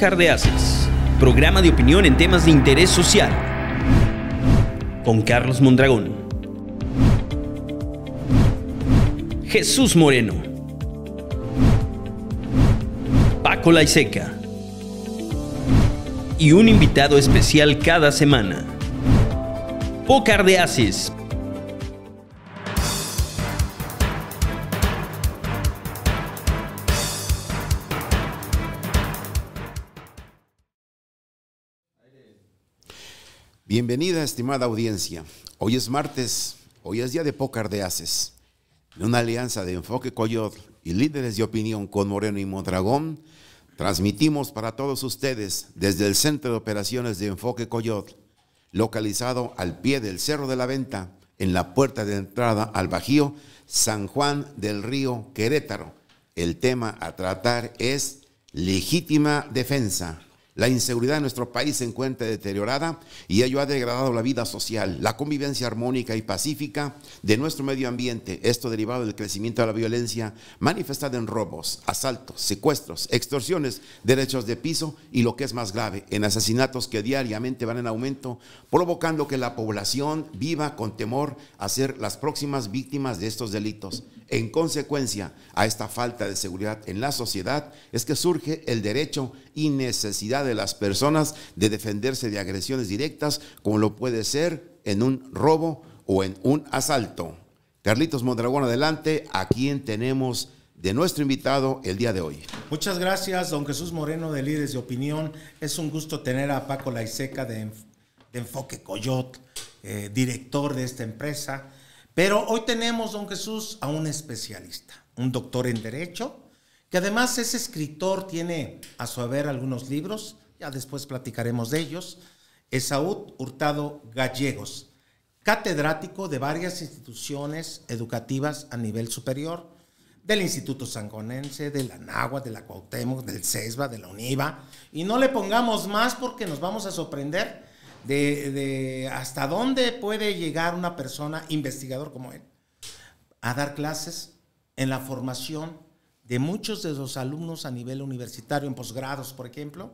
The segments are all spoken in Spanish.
Pócar de Haces, programa de opinión en temas de interés social. Con Carlos Mondragón. Jesús Moreno. Paco Laiseca. Y un invitado especial cada semana. Pócar de Bienvenida, estimada audiencia. Hoy es martes, hoy es día de Pócar de Haces, En una alianza de Enfoque Coyot y líderes de opinión con Moreno y Mondragón. Transmitimos para todos ustedes desde el Centro de Operaciones de Enfoque Coyot, localizado al pie del Cerro de la Venta, en la puerta de entrada al Bajío, San Juan del Río, Querétaro. El tema a tratar es legítima defensa la inseguridad en nuestro país se encuentra deteriorada y ello ha degradado la vida social, la convivencia armónica y pacífica de nuestro medio ambiente, esto derivado del crecimiento de la violencia manifestada en robos, asaltos, secuestros, extorsiones, derechos de piso y lo que es más grave, en asesinatos que diariamente van en aumento, provocando que la población viva con temor a ser las próximas víctimas de estos delitos. En consecuencia a esta falta de seguridad en la sociedad es que surge el derecho y necesidad de las personas de defenderse de agresiones directas como lo puede ser en un robo o en un asalto. Carlitos Mondragón, adelante, a quien tenemos de nuestro invitado el día de hoy. Muchas gracias, don Jesús Moreno de Líderes de Opinión. Es un gusto tener a Paco Laiseca de, de Enfoque Coyot, eh, director de esta empresa. Pero hoy tenemos, don Jesús, a un especialista, un doctor en Derecho, que además ese escritor, tiene a su haber algunos libros, ya después platicaremos de ellos, Esaúd Hurtado Gallegos, catedrático de varias instituciones educativas a nivel superior, del Instituto Sangonense, de la Nagua, de la Cuauhtémoc, del CESBA, de la UNIVA, y no le pongamos más porque nos vamos a sorprender de, de hasta dónde puede llegar una persona investigador como él a dar clases en la formación de muchos de los alumnos a nivel universitario, en posgrados, por ejemplo,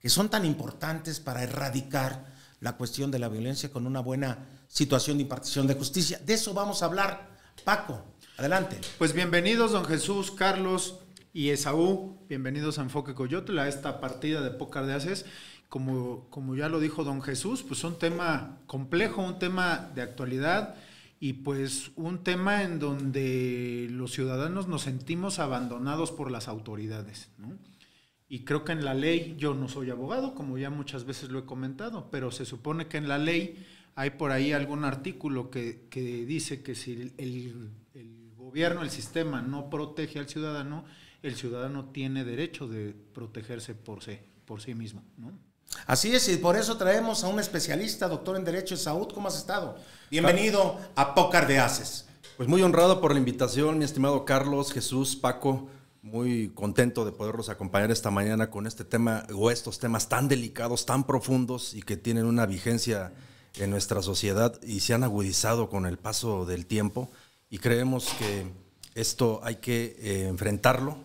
que son tan importantes para erradicar la cuestión de la violencia con una buena situación de impartición de justicia. De eso vamos a hablar, Paco. Adelante. Pues bienvenidos, don Jesús, Carlos y Esaú. Bienvenidos a Enfoque Coyotla, a esta partida de Pócar de Aces. Como, como ya lo dijo don Jesús, pues un tema complejo, un tema de actualidad y pues un tema en donde los ciudadanos nos sentimos abandonados por las autoridades. ¿no? Y creo que en la ley, yo no soy abogado, como ya muchas veces lo he comentado, pero se supone que en la ley hay por ahí algún artículo que, dice que si el, gobierno, el sistema no protege al ciudadano, el ciudadano tiene derecho de protegerse por sí, por sí mismo. ¿no? Así es, y por eso traemos a un especialista, doctor en Derecho, y salud. ¿cómo has estado? Bienvenido a Pócar de Haces. Pues muy honrado por la invitación, mi estimado Carlos, Jesús, Paco, muy contento de poderlos acompañar esta mañana con este tema o estos temas tan delicados, tan profundos y que tienen una vigencia en nuestra sociedad y se han agudizado con el paso del tiempo y creemos que esto hay que eh, enfrentarlo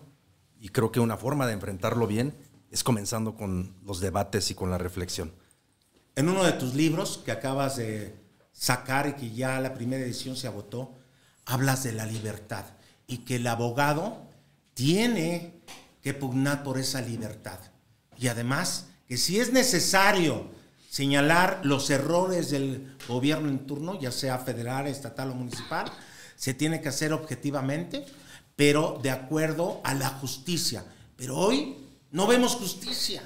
y creo que una forma de enfrentarlo bien es comenzando con los debates y con la reflexión. En uno de tus libros que acabas de sacar y que ya la primera edición se agotó, hablas de la libertad y que el abogado tiene que pugnar por esa libertad. Y además, que si es necesario señalar los errores del gobierno en turno, ya sea federal, estatal o municipal, se tiene que hacer objetivamente, pero de acuerdo a la justicia. Pero hoy no vemos justicia.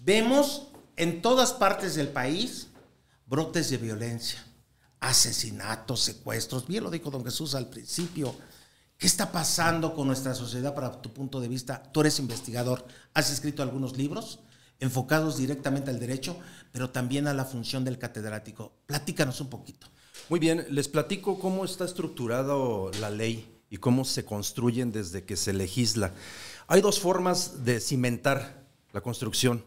Vemos en todas partes del país brotes de violencia, asesinatos, secuestros. Bien lo dijo don Jesús al principio. ¿Qué está pasando con nuestra sociedad para tu punto de vista? Tú eres investigador, has escrito algunos libros enfocados directamente al derecho, pero también a la función del catedrático. Platícanos un poquito. Muy bien, les platico cómo está estructurado la ley y cómo se construyen desde que se legisla. Hay dos formas de cimentar la construcción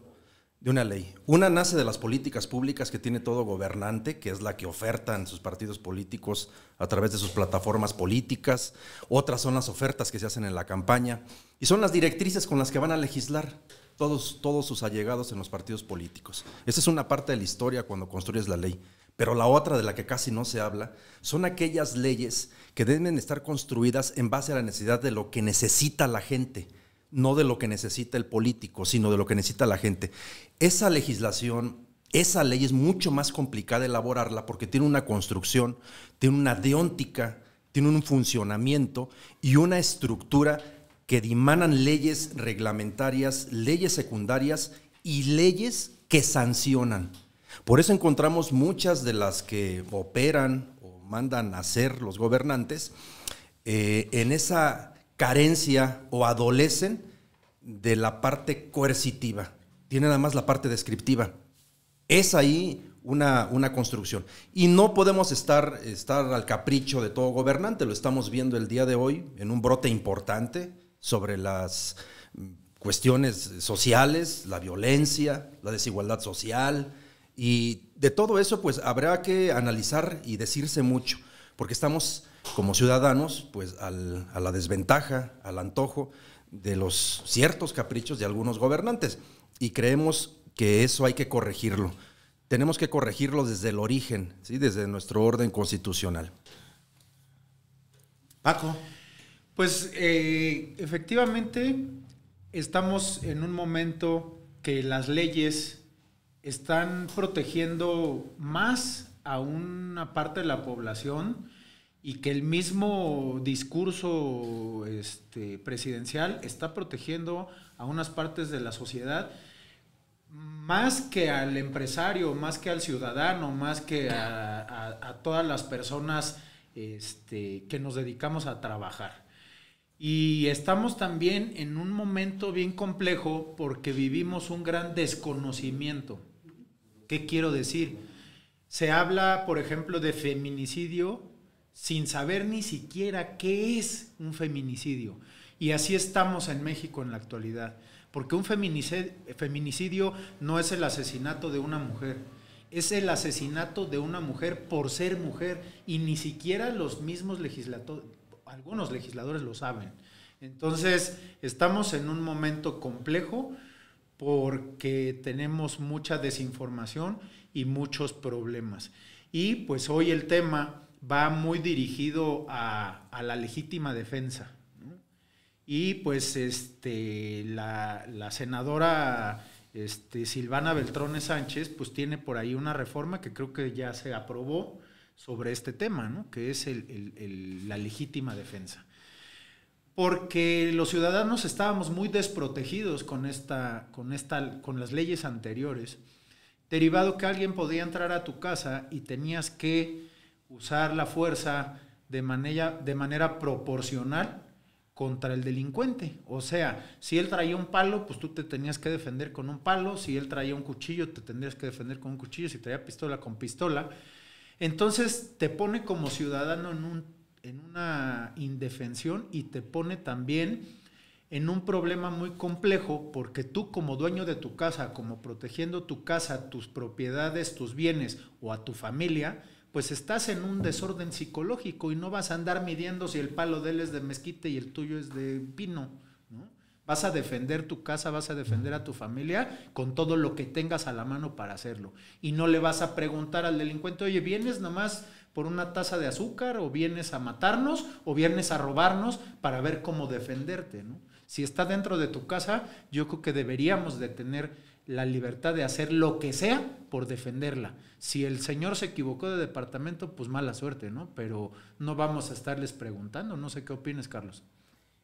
de una ley. Una nace de las políticas públicas que tiene todo gobernante, que es la que ofertan sus partidos políticos a través de sus plataformas políticas. Otras son las ofertas que se hacen en la campaña. Y son las directrices con las que van a legislar todos, todos sus allegados en los partidos políticos. Esa es una parte de la historia cuando construyes la ley. Pero la otra de la que casi no se habla son aquellas leyes que deben estar construidas en base a la necesidad de lo que necesita la gente, no de lo que necesita el político, sino de lo que necesita la gente. Esa legislación, esa ley es mucho más complicada elaborarla porque tiene una construcción, tiene una deóntica, tiene un funcionamiento y una estructura que dimanan leyes reglamentarias, leyes secundarias y leyes que sancionan. Por eso encontramos muchas de las que operan o mandan a hacer los gobernantes eh, en esa carencia o adolecen de la parte coercitiva. Tiene nada más la parte descriptiva. Es ahí una, construcción. Y no podemos estar al capricho de todo gobernante, lo estamos viendo el día de hoy en un brote importante sobre las mm, cuestiones sociales, la violencia, la desigualdad social, y de todo eso, pues habrá que analizar y decirse mucho, porque estamos como ciudadanos, pues a la desventaja, al antojo de los ciertos caprichos de algunos gobernantes. Y creemos que eso hay que corregirlo. Tenemos que corregirlo desde el origen, ¿sí? desde nuestro orden constitucional. Paco. Pues eh, efectivamente estamos en un momento que las leyes están protegiendo más a una parte de la población y que el mismo discurso este, presidencial está protegiendo a unas partes de la sociedad más que al empresario, más que al ciudadano, más que a, todas las personas este, que nos dedicamos a trabajar. Y estamos también en un momento bien complejo porque vivimos un gran desconocimiento ¿Qué quiero decir? Se habla, por ejemplo, de feminicidio sin saber ni siquiera qué es un feminicidio. Y así estamos en México en la actualidad. Porque un feminicidio no es el asesinato de una mujer, es el asesinato de una mujer por ser mujer. Y ni siquiera los mismos legisladores, algunos legisladores lo saben. Entonces, estamos en un momento complejo porque tenemos mucha desinformación y muchos problemas. Y pues hoy el tema va muy dirigido a, la legítima defensa. Y pues este, la, senadora este, Silvana Beltrones Sánchez pues tiene por ahí una reforma que creo que ya se aprobó sobre este tema, que es la legítima defensa porque los ciudadanos estábamos muy desprotegidos con, esta, con, esta, con las leyes anteriores, derivado que alguien podía entrar a tu casa y tenías que usar la fuerza de manera, de manera proporcional contra el delincuente. O sea, si él traía un palo, pues tú te tenías que defender con un palo, si él traía un cuchillo, te tendrías que defender con un cuchillo, si traía pistola, con pistola. Entonces te pone como ciudadano en un en una indefensión y te pone también en un problema muy complejo porque tú como dueño de tu casa, como protegiendo tu casa, tus propiedades, tus bienes o a tu familia, pues estás en un desorden psicológico y no vas a andar midiendo si el palo de él es de mezquite y el tuyo es de pino. ¿no? Vas a defender tu casa, vas a defender a tu familia con todo lo que tengas a la mano para hacerlo. Y no le vas a preguntar al delincuente, oye, vienes nomás por una taza de azúcar o vienes a matarnos o vienes a robarnos para ver cómo defenderte, ¿no? Si está dentro de tu casa, yo creo que deberíamos de tener la libertad de hacer lo que sea por defenderla. Si el señor se equivocó de departamento, pues mala suerte, ¿no? Pero no vamos a estarles preguntando, no sé qué opines, Carlos.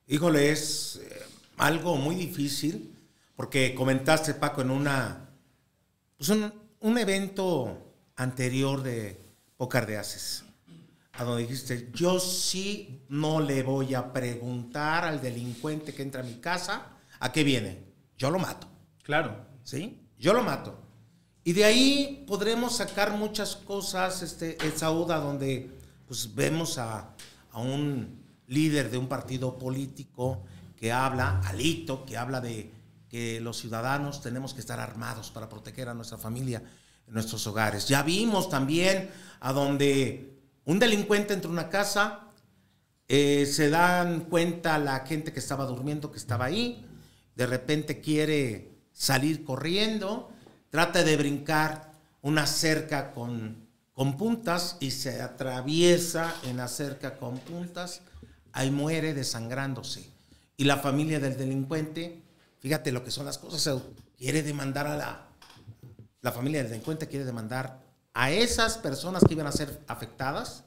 Híjole, es eh, algo muy difícil, porque comentaste, Paco, en una, pues, un evento anterior de, de cardeaces, a donde dijiste, yo sí no le voy a preguntar al delincuente que entra a mi casa a qué viene. Yo lo mato. Claro. ¿Sí? Yo lo mato. Y de ahí podremos sacar muchas cosas, este, a donde pues, vemos a, a un líder de un partido político que habla, Alito, que habla de que los ciudadanos tenemos que estar armados para proteger a nuestra familia nuestros hogares. Ya vimos también a donde un delincuente entra una casa, eh, se dan cuenta la gente que estaba durmiendo, que estaba ahí, de repente quiere salir corriendo, trata de brincar una cerca con, con puntas y se atraviesa en la cerca con puntas, ahí muere desangrándose. Y la familia del delincuente, fíjate lo que son las cosas, quiere demandar a la, la familia del delincuente quiere demandar a esas personas que iban a ser afectadas,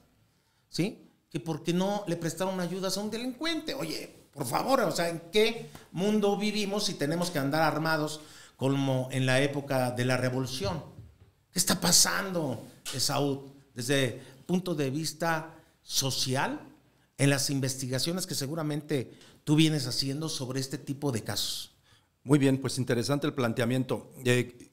¿sí? Que porque no le prestaron ayudas a un delincuente. Oye, por favor, o sea, ¿en qué mundo vivimos si tenemos que andar armados como en la época de la revolución? ¿Qué está pasando, Saúl, Desde punto de vista social, en las investigaciones que seguramente tú vienes haciendo sobre este tipo de casos. Muy bien, pues interesante el planteamiento. de eh,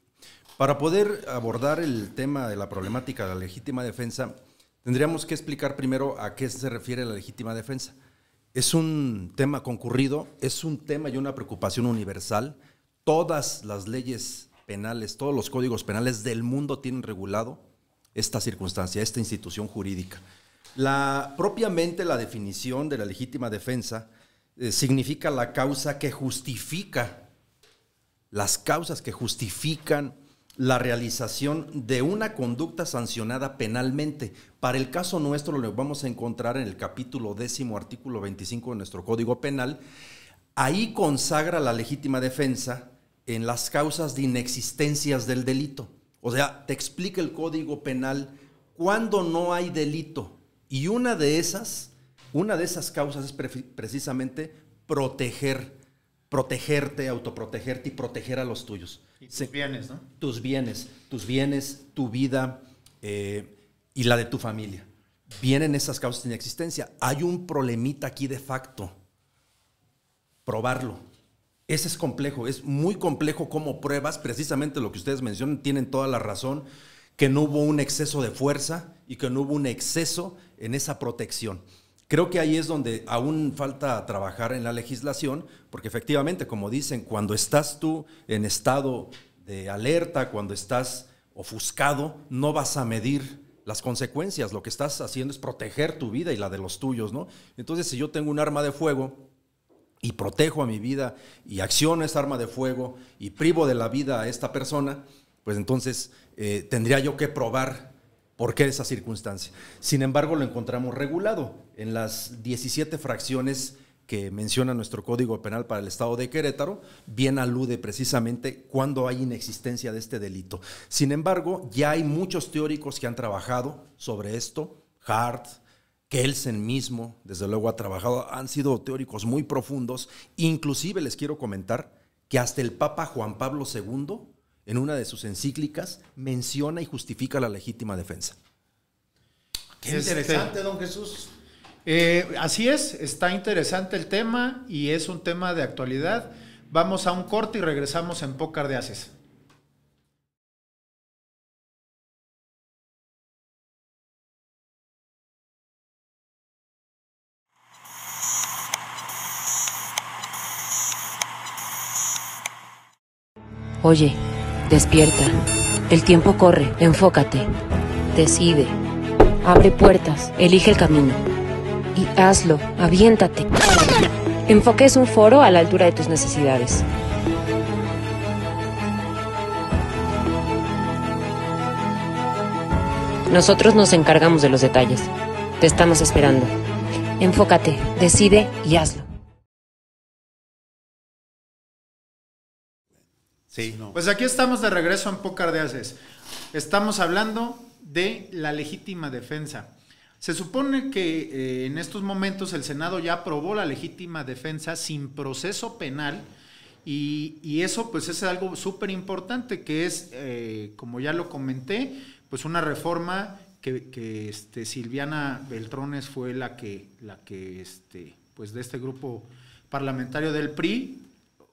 para poder abordar el tema de la problemática de la legítima defensa, tendríamos que explicar primero a qué se refiere la legítima defensa. Es un tema concurrido, es un tema y una preocupación universal. Todas las leyes penales, todos los códigos penales del mundo tienen regulado esta circunstancia, esta institución jurídica. La, propiamente la definición de la legítima defensa eh, significa la causa que justifica, las causas que justifican la realización de una conducta sancionada penalmente. Para el caso nuestro lo vamos a encontrar en el capítulo décimo, artículo 25 de nuestro Código Penal. Ahí consagra la legítima defensa en las causas de inexistencias del delito. O sea, te explica el Código Penal cuando no hay delito. Y una de esas, una de esas causas es precisamente proteger protegerte, autoprotegerte y proteger a los tuyos. tus bienes, ¿no? Tus bienes, tus bienes, tu vida eh, y la de tu familia. Vienen esas causas de inexistencia. Hay un problemita aquí de facto. Probarlo. Ese es complejo, es muy complejo como pruebas, precisamente lo que ustedes mencionan, tienen toda la razón, que no hubo un exceso de fuerza y que no hubo un exceso en esa protección. Creo que ahí es donde aún falta trabajar en la legislación, porque efectivamente, como dicen, cuando estás tú en estado de alerta, cuando estás ofuscado, no vas a medir las consecuencias. Lo que estás haciendo es proteger tu vida y la de los tuyos, ¿no? Entonces, si yo tengo un arma de fuego y protejo a mi vida y acciono esa arma de fuego y privo de la vida a esta persona, pues entonces eh, tendría yo que probar ¿Por qué esa circunstancia. Sin embargo, lo encontramos regulado en las 17 fracciones que menciona nuestro Código Penal para el Estado de Querétaro, bien alude precisamente cuando hay inexistencia de este delito. Sin embargo, ya hay muchos teóricos que han trabajado sobre esto, Hart, Kelsen mismo, desde luego ha trabajado, han sido teóricos muy profundos, inclusive les quiero comentar que hasta el Papa Juan Pablo II en una de sus encíclicas, menciona y justifica la legítima defensa. Qué interesante, don Jesús. Eh, así es, está interesante el tema y es un tema de actualidad. Vamos a un corte y regresamos en Pócar de Haces. Oye. Despierta. El tiempo corre. Enfócate. Decide. Abre puertas. Elige el camino. Y hazlo. Aviéntate. Enfoques un foro a la altura de tus necesidades. Nosotros nos encargamos de los detalles. Te estamos esperando. Enfócate, decide y hazlo. Pues aquí estamos de regreso en Pócar de Haces. Estamos hablando de la legítima defensa. Se supone que eh, en estos momentos el Senado ya aprobó la legítima defensa sin proceso penal y, eso pues es algo súper importante que es, eh, como ya lo comenté, pues una reforma que, este, Silviana Beltrones fue la que, la que este, pues de este grupo parlamentario del PRI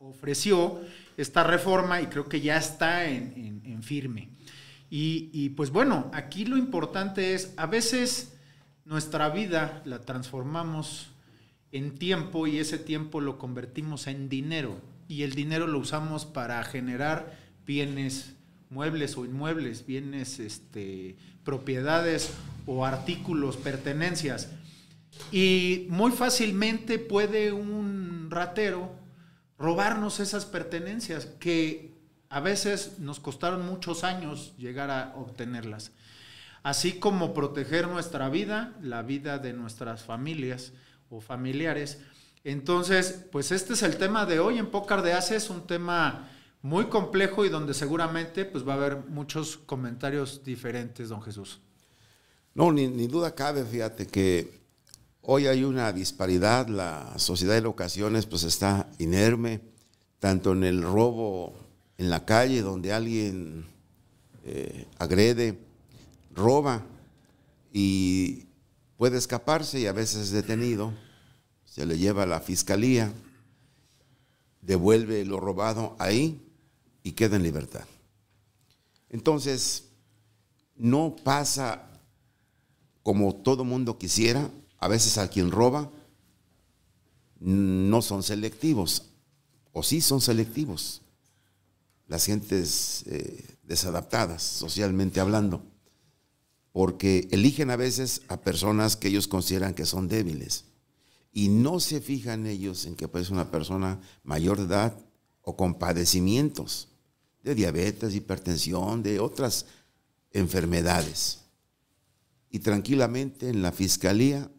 ofreció esta reforma y creo que ya está en, firme. Y, pues bueno, aquí lo importante es, a veces nuestra vida la transformamos en tiempo y ese tiempo lo convertimos en dinero y el dinero lo usamos para generar bienes muebles o inmuebles, bienes, este, propiedades o artículos, pertenencias. Y muy fácilmente puede un ratero robarnos esas pertenencias que a veces nos costaron muchos años llegar a obtenerlas. Así como proteger nuestra vida, la vida de nuestras familias o familiares. Entonces, pues este es el tema de hoy en Pócar de ases es un tema muy complejo y donde seguramente pues va a haber muchos comentarios diferentes, don Jesús. No, ni duda cabe, fíjate que Hoy hay una disparidad, la sociedad de locaciones pues está inerme, tanto en el robo en la calle donde alguien eh, agrede, roba y puede escaparse y a veces es detenido, se le lleva a la fiscalía, devuelve lo robado ahí y queda en libertad. Entonces, no pasa como todo mundo quisiera, a veces a quien roba no son selectivos, o sí son selectivos, las gentes eh, desadaptadas socialmente hablando, porque eligen a veces a personas que ellos consideran que son débiles y no se fijan ellos en que ser pues, una persona mayor de edad o con padecimientos de diabetes, hipertensión, de otras enfermedades. Y tranquilamente en la fiscalía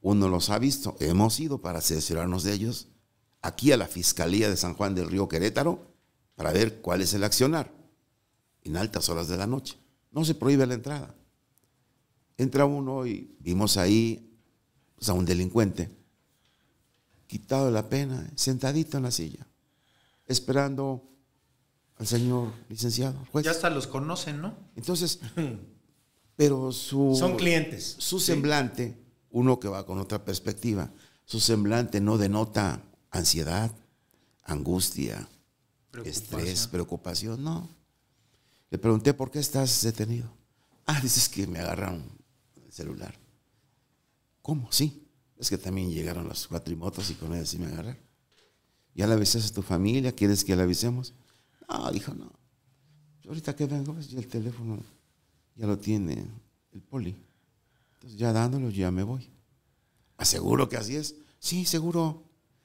uno los ha visto, hemos ido para asesorarnos de ellos aquí a la Fiscalía de San Juan del Río Querétaro para ver cuál es el accionar en altas horas de la noche. No se prohíbe la entrada. Entra uno y vimos ahí pues, a un delincuente quitado de la pena, sentadito en la silla, esperando al señor licenciado. Ya hasta los conocen, ¿no? Entonces, pero su... Son clientes. Su semblante uno que va con otra perspectiva, su semblante no denota ansiedad, angustia, estrés, preocupación, no. Le pregunté, ¿por qué estás detenido? Ah, dices que me agarraron el celular. ¿Cómo? Sí. Es que también llegaron los cuatrimotos y con ellas sí me agarraron. ¿Ya la avisas a tu familia? ¿Quieres que la avisemos? No, dijo, no. Ahorita que vengo, pues, el teléfono ya lo tiene el poli ya dándolos, ya me voy. Aseguro que así es. Sí, seguro.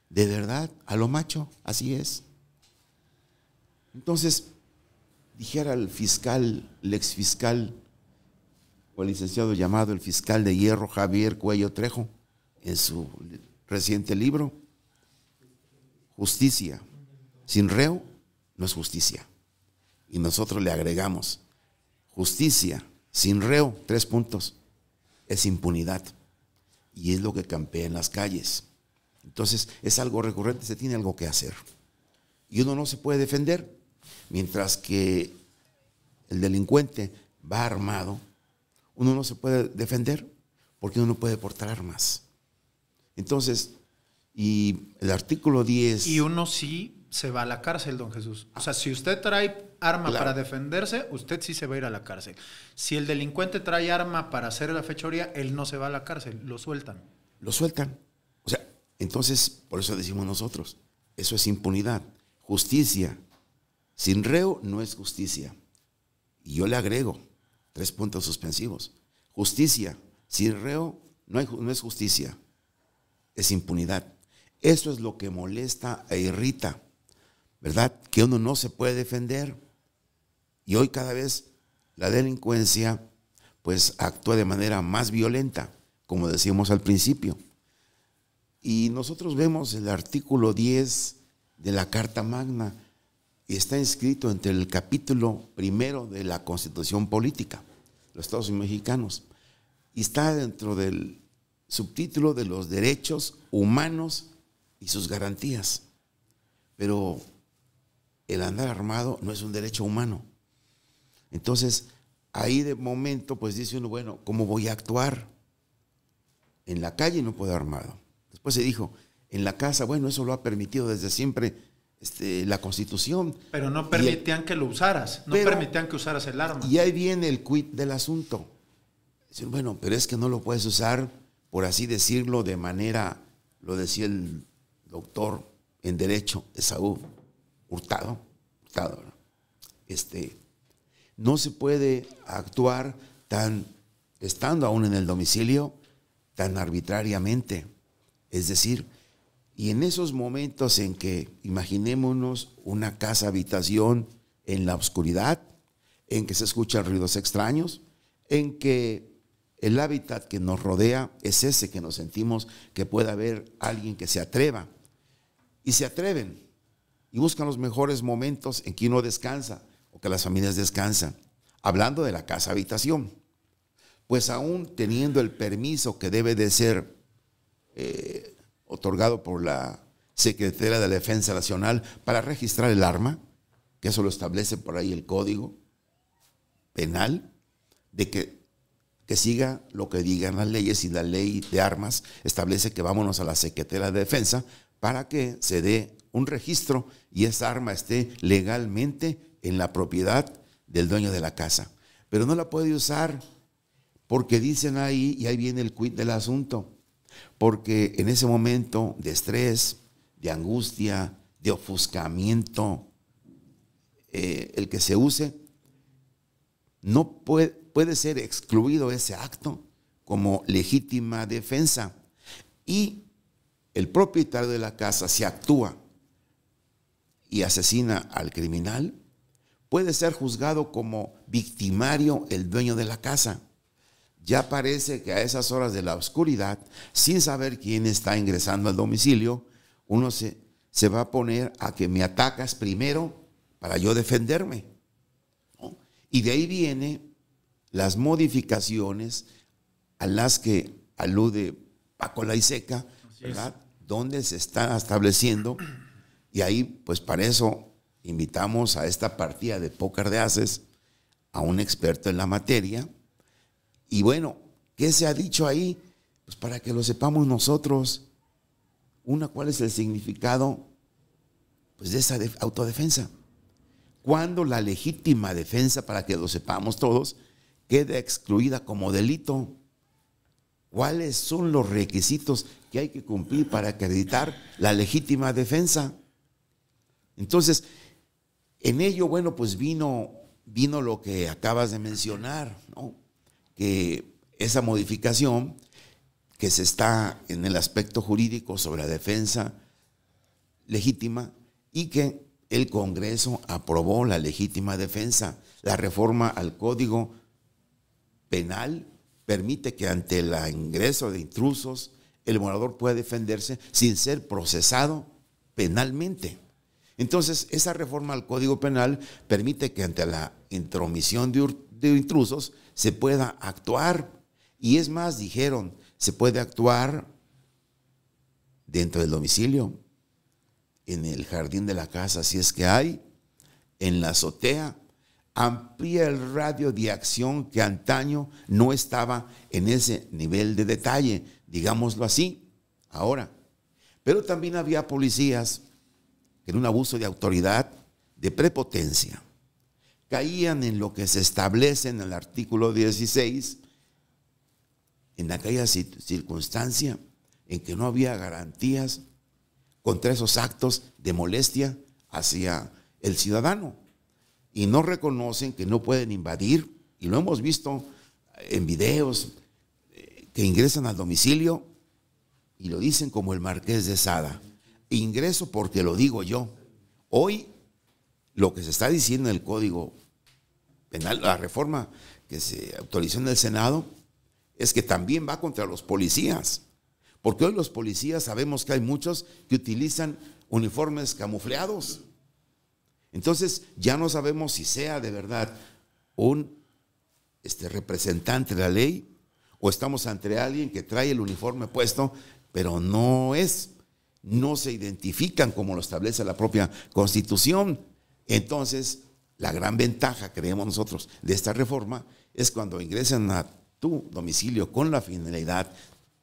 De verdad, a lo macho, así es. Entonces, dijera el fiscal, el exfiscal, o el licenciado llamado el fiscal de hierro Javier Cuello Trejo, en su reciente libro, Justicia sin reo no es justicia. Y nosotros le agregamos, justicia sin reo, tres puntos, es impunidad. Y es lo que campea en las calles. Entonces es algo recurrente, se tiene algo que hacer. Y uno no se puede defender, mientras que el delincuente va armado, uno no se puede defender porque uno no puede portar armas. Entonces, y el artículo 10... Y uno sí se va a la cárcel, don Jesús. O sea, si usted trae arma para defenderse, usted sí se va a ir a la cárcel. Si el delincuente trae arma para hacer la fechoría, él no se va a la cárcel, lo sueltan. Lo sueltan. O sea, entonces, por eso decimos nosotros, eso es impunidad, justicia. Sin reo no es justicia. Y yo le agrego tres puntos suspensivos. Justicia, sin reo no, no es justicia, es impunidad. Eso es lo que molesta e irrita ¿verdad? Que uno no se puede defender. Y hoy cada vez la delincuencia pues actúa de manera más violenta, como decíamos al principio. Y nosotros vemos el artículo 10 de la Carta Magna, y está inscrito entre el capítulo primero de la Constitución Política, los Estados Mexicanos, y está dentro del subtítulo de los derechos humanos y sus garantías. Pero el andar armado no es un derecho humano. Entonces, ahí de momento, pues dice uno, bueno, ¿cómo voy a actuar? En la calle no puedo armado. Después se dijo, en la casa, bueno, eso lo ha permitido desde siempre este, la Constitución. Pero no permitían que lo usaras, no permitían que usaras el arma. Y ahí viene el quid del asunto. Dicen, bueno, pero es que no lo puedes usar, por así decirlo, de manera, lo decía el doctor en Derecho, Esaú Hurtado, ¿no? Este, no se puede actuar tan, estando aún en el domicilio, tan arbitrariamente. Es decir, y en esos momentos en que imaginémonos una casa habitación en la oscuridad, en que se escuchan ruidos extraños, en que el hábitat que nos rodea es ese que nos sentimos que puede haber alguien que se atreva. Y se atreven, y buscan los mejores momentos en que uno descansa o que las familias descansan. Hablando de la casa habitación, pues aún teniendo el permiso que debe de ser eh, otorgado por la Secretaría de Defensa Nacional para registrar el arma, que eso lo establece por ahí el código penal, de que, que siga lo que digan las leyes y la ley de armas establece que vámonos a la Secretaría de Defensa para que se dé un registro y esa arma esté legalmente en la propiedad del dueño de la casa. Pero no la puede usar porque dicen ahí, y ahí viene el quid del asunto, porque en ese momento de estrés, de angustia, de ofuscamiento, eh, el que se use, no puede, ser excluido ese acto como legítima defensa. Y el propietario de la casa, se actúa y asesina al criminal, puede ser juzgado como victimario el dueño de la casa. Ya parece que a esas horas de la oscuridad, sin saber quién está ingresando al domicilio, uno se, se va a poner a que me atacas primero para yo defenderme. Y de ahí vienen las modificaciones a las que alude Paco Laiseca, ¿verdad? donde se está estableciendo y ahí, pues para eso, invitamos a esta partida de póker de haces a un experto en la materia. Y bueno, ¿qué se ha dicho ahí? Pues para que lo sepamos nosotros. Una, ¿cuál es el significado pues, de esa autodefensa? ¿Cuándo la legítima defensa, para que lo sepamos todos, queda excluida como delito. ¿Cuáles son los requisitos que hay que cumplir para acreditar la legítima defensa? Entonces, en ello, bueno, pues vino, vino lo que acabas de mencionar, que esa modificación que se está en el aspecto jurídico sobre la defensa legítima y que el Congreso aprobó la legítima defensa. La reforma al Código Penal permite que ante el ingreso de intrusos el morador pueda defenderse sin ser procesado penalmente. Entonces, esa reforma al Código Penal permite que ante la intromisión de, intrusos se pueda actuar. Y es más, dijeron, se puede actuar dentro del domicilio, en el jardín de la casa, si es que hay, en la azotea, amplía el radio de acción que antaño no estaba en ese nivel de detalle, digámoslo así, ahora. Pero también había policías en un abuso de autoridad, de prepotencia, caían en lo que se establece en el artículo 16, en aquella circunstancia en que no había garantías contra esos actos de molestia hacia el ciudadano. Y no reconocen que no pueden invadir, y lo hemos visto en videos, eh, que ingresan al domicilio y lo dicen como el marqués de Sada ingreso porque lo digo yo. Hoy lo que se está diciendo en el Código Penal, la reforma que se autorizó en el Senado, es que también va contra los policías. Porque hoy los policías sabemos que hay muchos que utilizan uniformes camufleados. Entonces ya no sabemos si sea de verdad un este, representante de la ley o estamos ante alguien que trae el uniforme puesto, pero no es no se identifican como lo establece la propia Constitución. Entonces, la gran ventaja, creemos nosotros, de esta reforma es cuando ingresan a tu domicilio con la finalidad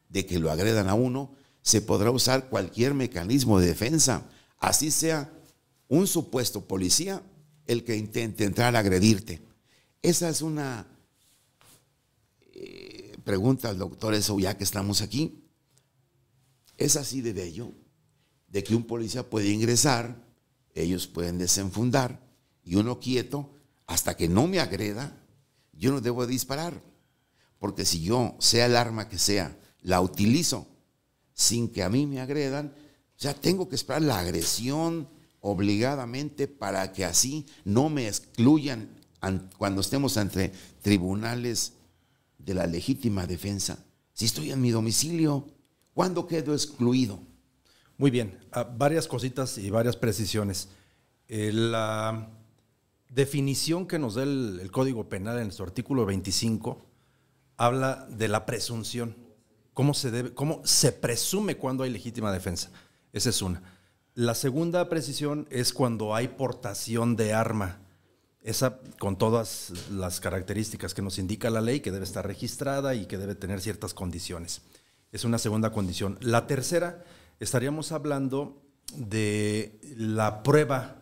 de que lo agredan a uno, se podrá usar cualquier mecanismo de defensa, así sea un supuesto policía el que intente entrar a agredirte. Esa es una eh, pregunta al doctor Eso, ya que estamos aquí. ¿Es así de bello? de que un policía puede ingresar, ellos pueden desenfundar, y uno quieto, hasta que no me agreda, yo no debo disparar. Porque si yo, sea el arma que sea, la utilizo sin que a mí me agredan, ya tengo que esperar la agresión obligadamente para que así no me excluyan cuando estemos ante tribunales de la legítima defensa. Si estoy en mi domicilio, ¿cuándo quedo excluido? Muy bien, ah, varias cositas y varias precisiones. Eh, la definición que nos da el, Código Penal en su artículo 25 habla de la presunción. ¿Cómo se, debe, ¿Cómo se presume cuando hay legítima defensa? Esa es una. La segunda precisión es cuando hay portación de arma. Esa con todas las características que nos indica la ley, que debe estar registrada y que debe tener ciertas condiciones. Es una segunda condición. La tercera estaríamos hablando de la prueba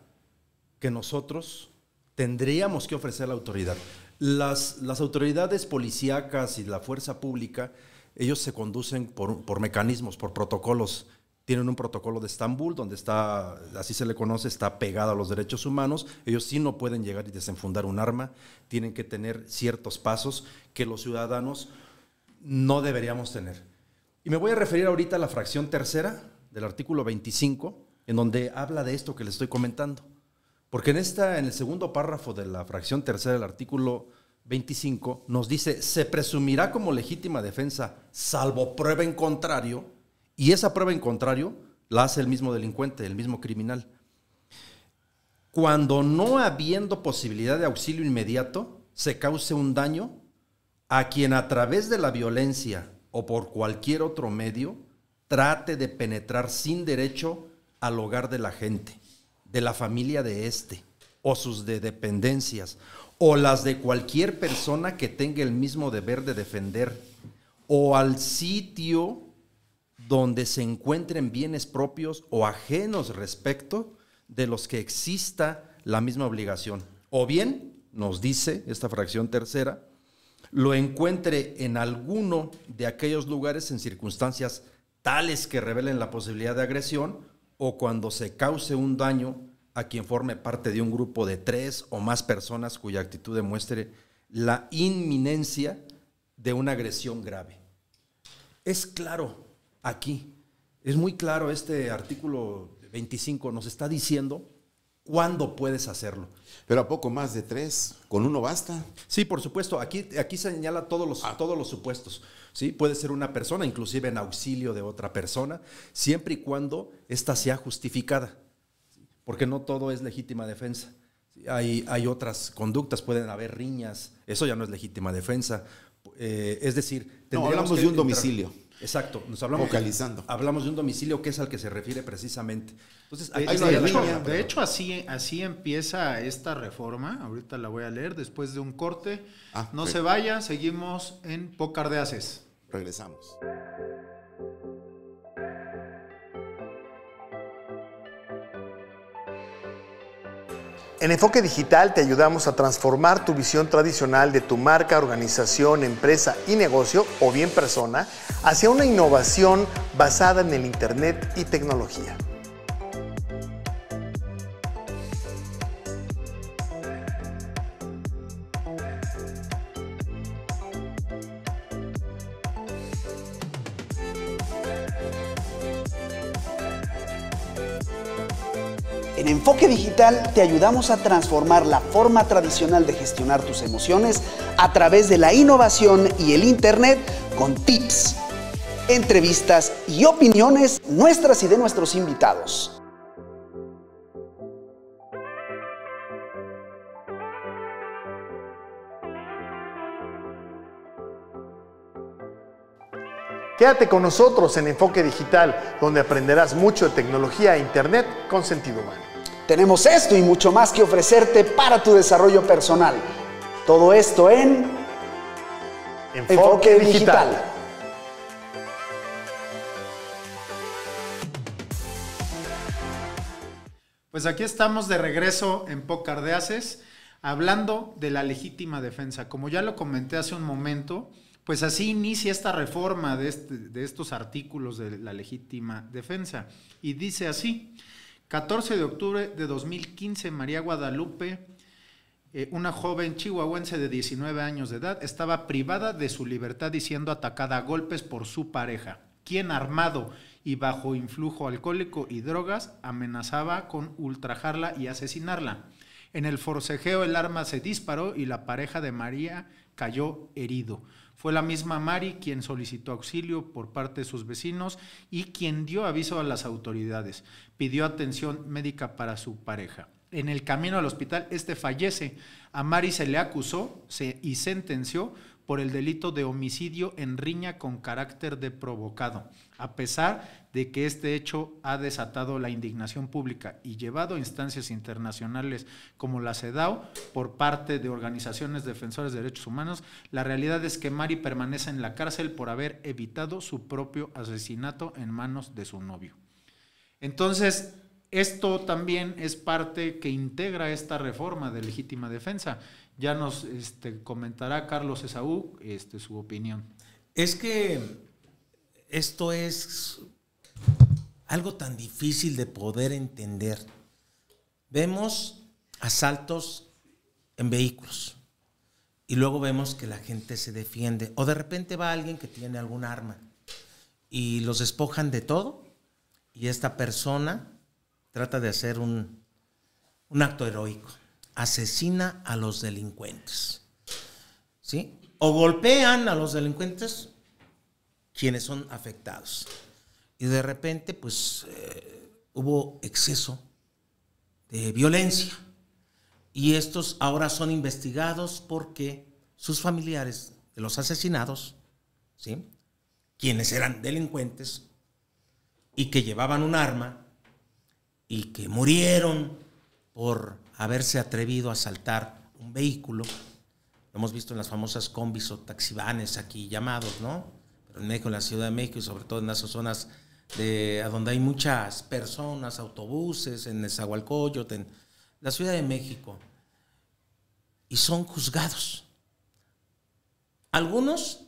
que nosotros tendríamos que ofrecer a la autoridad. Las, autoridades policíacas y la fuerza pública, ellos se conducen por, por mecanismos, por protocolos tienen un protocolo de Estambul, donde está, así se le conoce, está pegado a los derechos humanos. Ellos sí no pueden llegar y desenfundar un arma, tienen que tener ciertos pasos que los ciudadanos no deberíamos tener me voy a referir ahorita a la fracción tercera del artículo 25, en donde habla de esto que les estoy comentando. Porque en, esta, en el segundo párrafo de la fracción tercera del artículo 25 nos dice, se presumirá como legítima defensa salvo prueba en contrario, y esa prueba en contrario la hace el mismo delincuente, el mismo criminal. Cuando no habiendo posibilidad de auxilio inmediato, se cause un daño a quien a través de la violencia, o por cualquier otro medio trate de penetrar sin derecho al hogar de la gente, de la familia de éste, o sus dependencias, o las de cualquier persona que tenga el mismo deber de defender, o al sitio donde se encuentren bienes propios o ajenos respecto de los que exista la misma obligación. O bien, nos dice esta fracción tercera, lo encuentre en alguno de aquellos lugares en circunstancias tales que revelen la posibilidad de agresión o cuando se cause un daño a quien forme parte de un grupo de tres o más personas cuya actitud demuestre la inminencia de una agresión grave. Es claro aquí, es muy claro este artículo 25, nos está diciendo cuándo puedes hacerlo. Pero a poco más de tres, con uno basta. Sí, por supuesto. Aquí, aquí señala todos los, ah. todos los supuestos. ¿sí? Puede ser una persona, inclusive en auxilio de otra persona, siempre y cuando ésta sea justificada. Porque no todo es legítima defensa. Hay, hay otras conductas, pueden haber riñas. Eso ya no es legítima defensa. Eh, es decir, no, hablamos de un domicilio. Exacto, nos hablamos De, hablamos de un domicilio que es al que se refiere precisamente. Entonces, de, hecho, así, así empieza esta reforma. Ahorita la voy a leer después de un corte. Ah, no se vaya, seguimos en de haces. Regresamos. En Enfoque Digital te ayudamos a transformar tu visión tradicional de tu marca, organización, empresa y negocio, o bien persona, hacia una innovación basada en el Internet y tecnología. te ayudamos a transformar la forma tradicional de gestionar tus emociones a través de la innovación y el Internet con tips, entrevistas y opiniones nuestras y de nuestros invitados. Quédate con nosotros en Enfoque Digital, donde aprenderás mucho de tecnología e Internet con sentido humano. Tenemos esto y mucho más que ofrecerte para tu desarrollo personal. Todo esto en Enfoque, digital. Pues aquí estamos de regreso en Pocardeaces hablando de la legítima defensa. Como ya lo comenté hace un momento, pues así inicia esta reforma de, este, de estos artículos de la legítima defensa. Y dice así, 14 de octubre de 2015, María Guadalupe, eh, una joven chihuahuense de 19 años de edad, estaba privada de su libertad y siendo atacada a golpes por su pareja, quien armado y bajo influjo alcohólico y drogas amenazaba con ultrajarla y asesinarla. En el forcejeo el arma se disparó y la pareja de María cayó herido. Fue la misma Mari quien solicitó auxilio por parte de sus vecinos y quien dio aviso a las autoridades. Pidió atención médica para su pareja. En el camino al hospital, este fallece. A Mari se le acusó y sentenció por el delito de homicidio en riña con carácter de provocado, a pesar de que este hecho ha desatado la indignación pública y llevado a instancias internacionales como la CEDAW por parte de organizaciones defensoras de derechos humanos, la realidad es que Mari permanece en la cárcel por haber evitado su propio asesinato en manos de su novio. Entonces, esto también es parte que integra esta reforma de legítima defensa ya nos este, comentará Carlos Esaú este, su opinión. Es que esto es algo tan difícil de poder entender. Vemos asaltos en vehículos y luego vemos que la gente se defiende o de repente va alguien que tiene algún arma y los despojan de todo y esta persona trata de hacer un acto heroico asesina a los delincuentes. ¿Sí? O golpean a los delincuentes quienes son afectados. Y de repente, pues, eh, hubo exceso de violencia. Y estos ahora son investigados porque sus familiares de los asesinados, ¿sí? quienes eran delincuentes y que llevaban un arma y que murieron por haberse atrevido a asaltar un vehículo. Lo hemos visto en las famosas combis o taxibanes aquí llamados, ¿no? Pero en México, en la Ciudad de México y sobre todo en las zonas de, donde hay muchas personas, autobuses, en Nezahualcóyotl, en la Ciudad de México. Y son juzgados. Algunos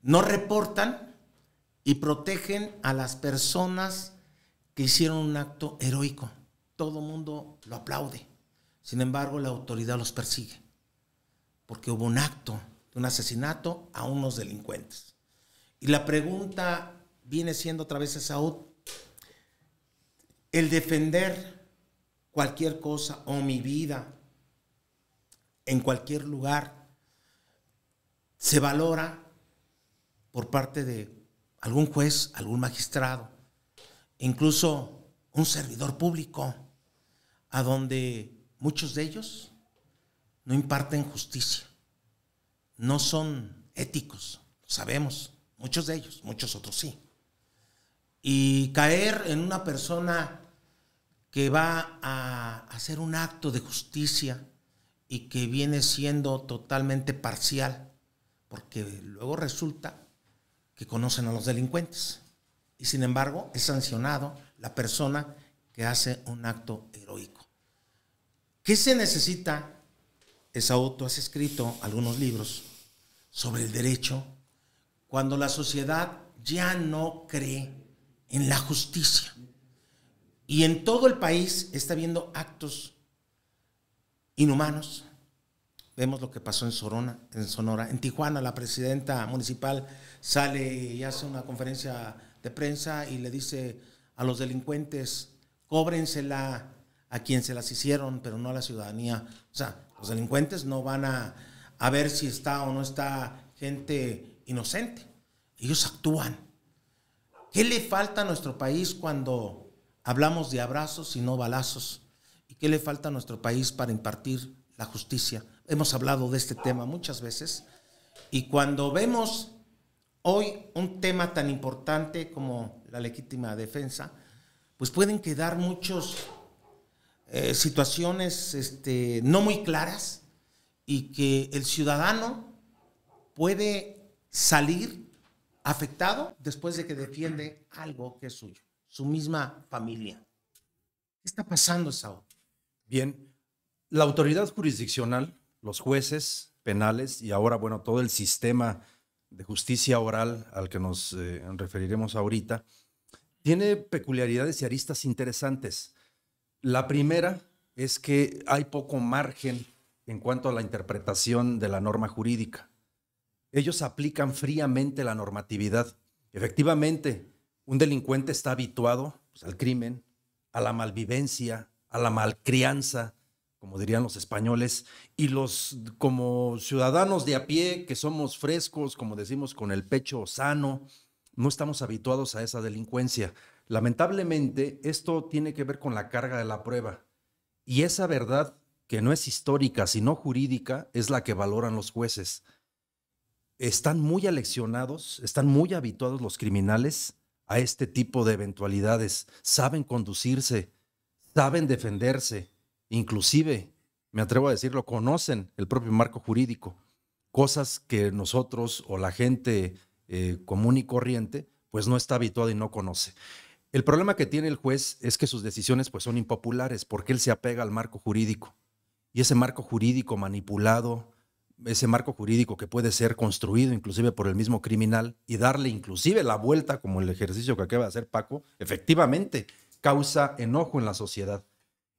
no reportan y protegen a las personas que hicieron un acto heroico todo el mundo lo aplaude. Sin embargo, la autoridad los persigue, porque hubo un acto, un asesinato a unos delincuentes. Y la pregunta viene siendo otra vez esa: el defender cualquier cosa o mi vida en cualquier lugar se valora por parte de algún juez, algún magistrado, incluso un servidor público a donde muchos de ellos no imparten justicia, no son éticos, lo sabemos, muchos de ellos, muchos otros sí. Y caer en una persona que va a hacer un acto de justicia y que viene siendo totalmente parcial, porque luego resulta que conocen a los delincuentes. Y sin embargo, es sancionado la persona que hace un acto heroico. ¿Qué se necesita? Esa auto has escrito algunos libros sobre el derecho cuando la sociedad ya no cree en la justicia. Y en todo el país está viendo actos inhumanos. Vemos lo que pasó en en Sonora, en Tijuana, la presidenta municipal sale y hace una conferencia de prensa y le dice a los delincuentes, cóbrensela a quien se las hicieron, pero no a la ciudadanía. O sea, los delincuentes no van a, ver si está o no está gente inocente. Ellos actúan. ¿Qué le falta a nuestro país cuando hablamos de abrazos y no balazos? ¿Y qué le falta a nuestro país para impartir la justicia? Hemos hablado de este tema muchas veces. Y cuando vemos hoy un tema tan importante como la legítima defensa, pues pueden quedar muchos eh, situaciones este, no muy claras y que el ciudadano puede salir afectado después de que defiende algo que es suyo, su misma familia. ¿Qué está pasando, Saúl? Bien, la autoridad jurisdiccional, los jueces penales y ahora, bueno, todo el sistema de justicia oral al que nos eh, referiremos ahorita, tiene peculiaridades y aristas interesantes. La primera es que hay poco margen en cuanto a la interpretación de la norma jurídica. Ellos aplican fríamente la normatividad. Efectivamente, un delincuente está habituado pues, al crimen, a la malvivencia, a la malcrianza, como dirían los españoles, y los como ciudadanos de a pie, que somos frescos, como decimos, con el pecho sano, no estamos habituados a esa delincuencia. Lamentablemente, esto tiene que ver con la carga de la prueba. Y esa verdad, que no es histórica, sino jurídica, es la que valoran los jueces. Están muy aleccionados, están muy habituados los criminales a este tipo de eventualidades. Saben conducirse, saben defenderse, inclusive, me atrevo a decirlo, conocen el propio marco jurídico. Cosas que nosotros o la gente eh, común y corriente, pues no está habituada y no conoce. El problema que tiene el juez es que sus decisiones pues, son impopulares porque él se apega al marco jurídico. Y ese marco jurídico manipulado, ese marco jurídico que puede ser construido inclusive por el mismo criminal y darle inclusive la vuelta, como el ejercicio que acaba de hacer Paco, efectivamente causa enojo en la sociedad.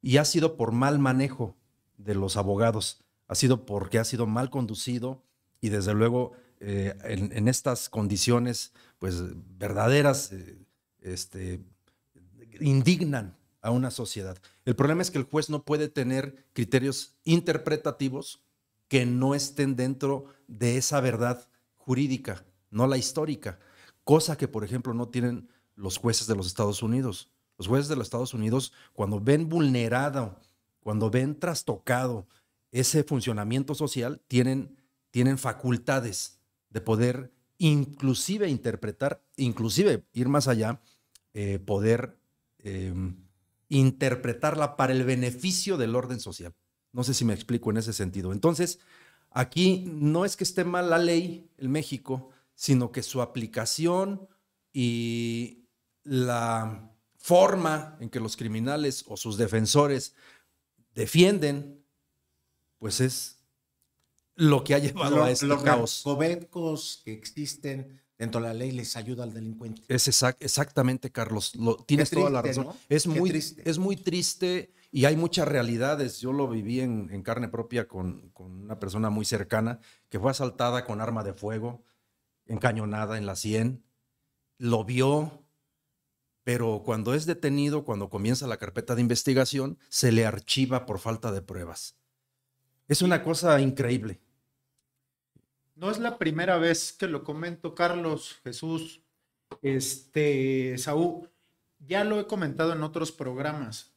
Y ha sido por mal manejo de los abogados, ha sido porque ha sido mal conducido y desde luego eh, en, estas condiciones pues verdaderas eh, este, indignan a una sociedad. El problema es que el juez no puede tener criterios interpretativos que no estén dentro de esa verdad jurídica, no la histórica, cosa que, por ejemplo, no tienen los jueces de los Estados Unidos. Los jueces de los Estados Unidos, cuando ven vulnerado, cuando ven trastocado ese funcionamiento social, tienen, tienen facultades de poder inclusive interpretar, inclusive ir más allá eh, poder eh, interpretarla para el beneficio del orden social. No sé si me explico en ese sentido. Entonces, aquí no es que esté mal la ley en México, sino que su aplicación y la forma en que los criminales o sus defensores defienden, pues es lo que ha llevado a este caos. Los que existen dentro de la ley les ayuda al delincuente. Es exactamente, Carlos. Lo, tienes toda la razón. Es, muy, triste. es muy triste y hay muchas realidades. Yo lo viví en, carne propia con, una persona muy cercana que fue asaltada con arma de fuego, encañonada en la 100. Lo vio, pero cuando es detenido, cuando comienza la carpeta de investigación, se le archiva por falta de pruebas. Es una cosa increíble. No es la primera vez que lo comento, Carlos, Jesús, este, Saúl. Ya lo he comentado en otros programas.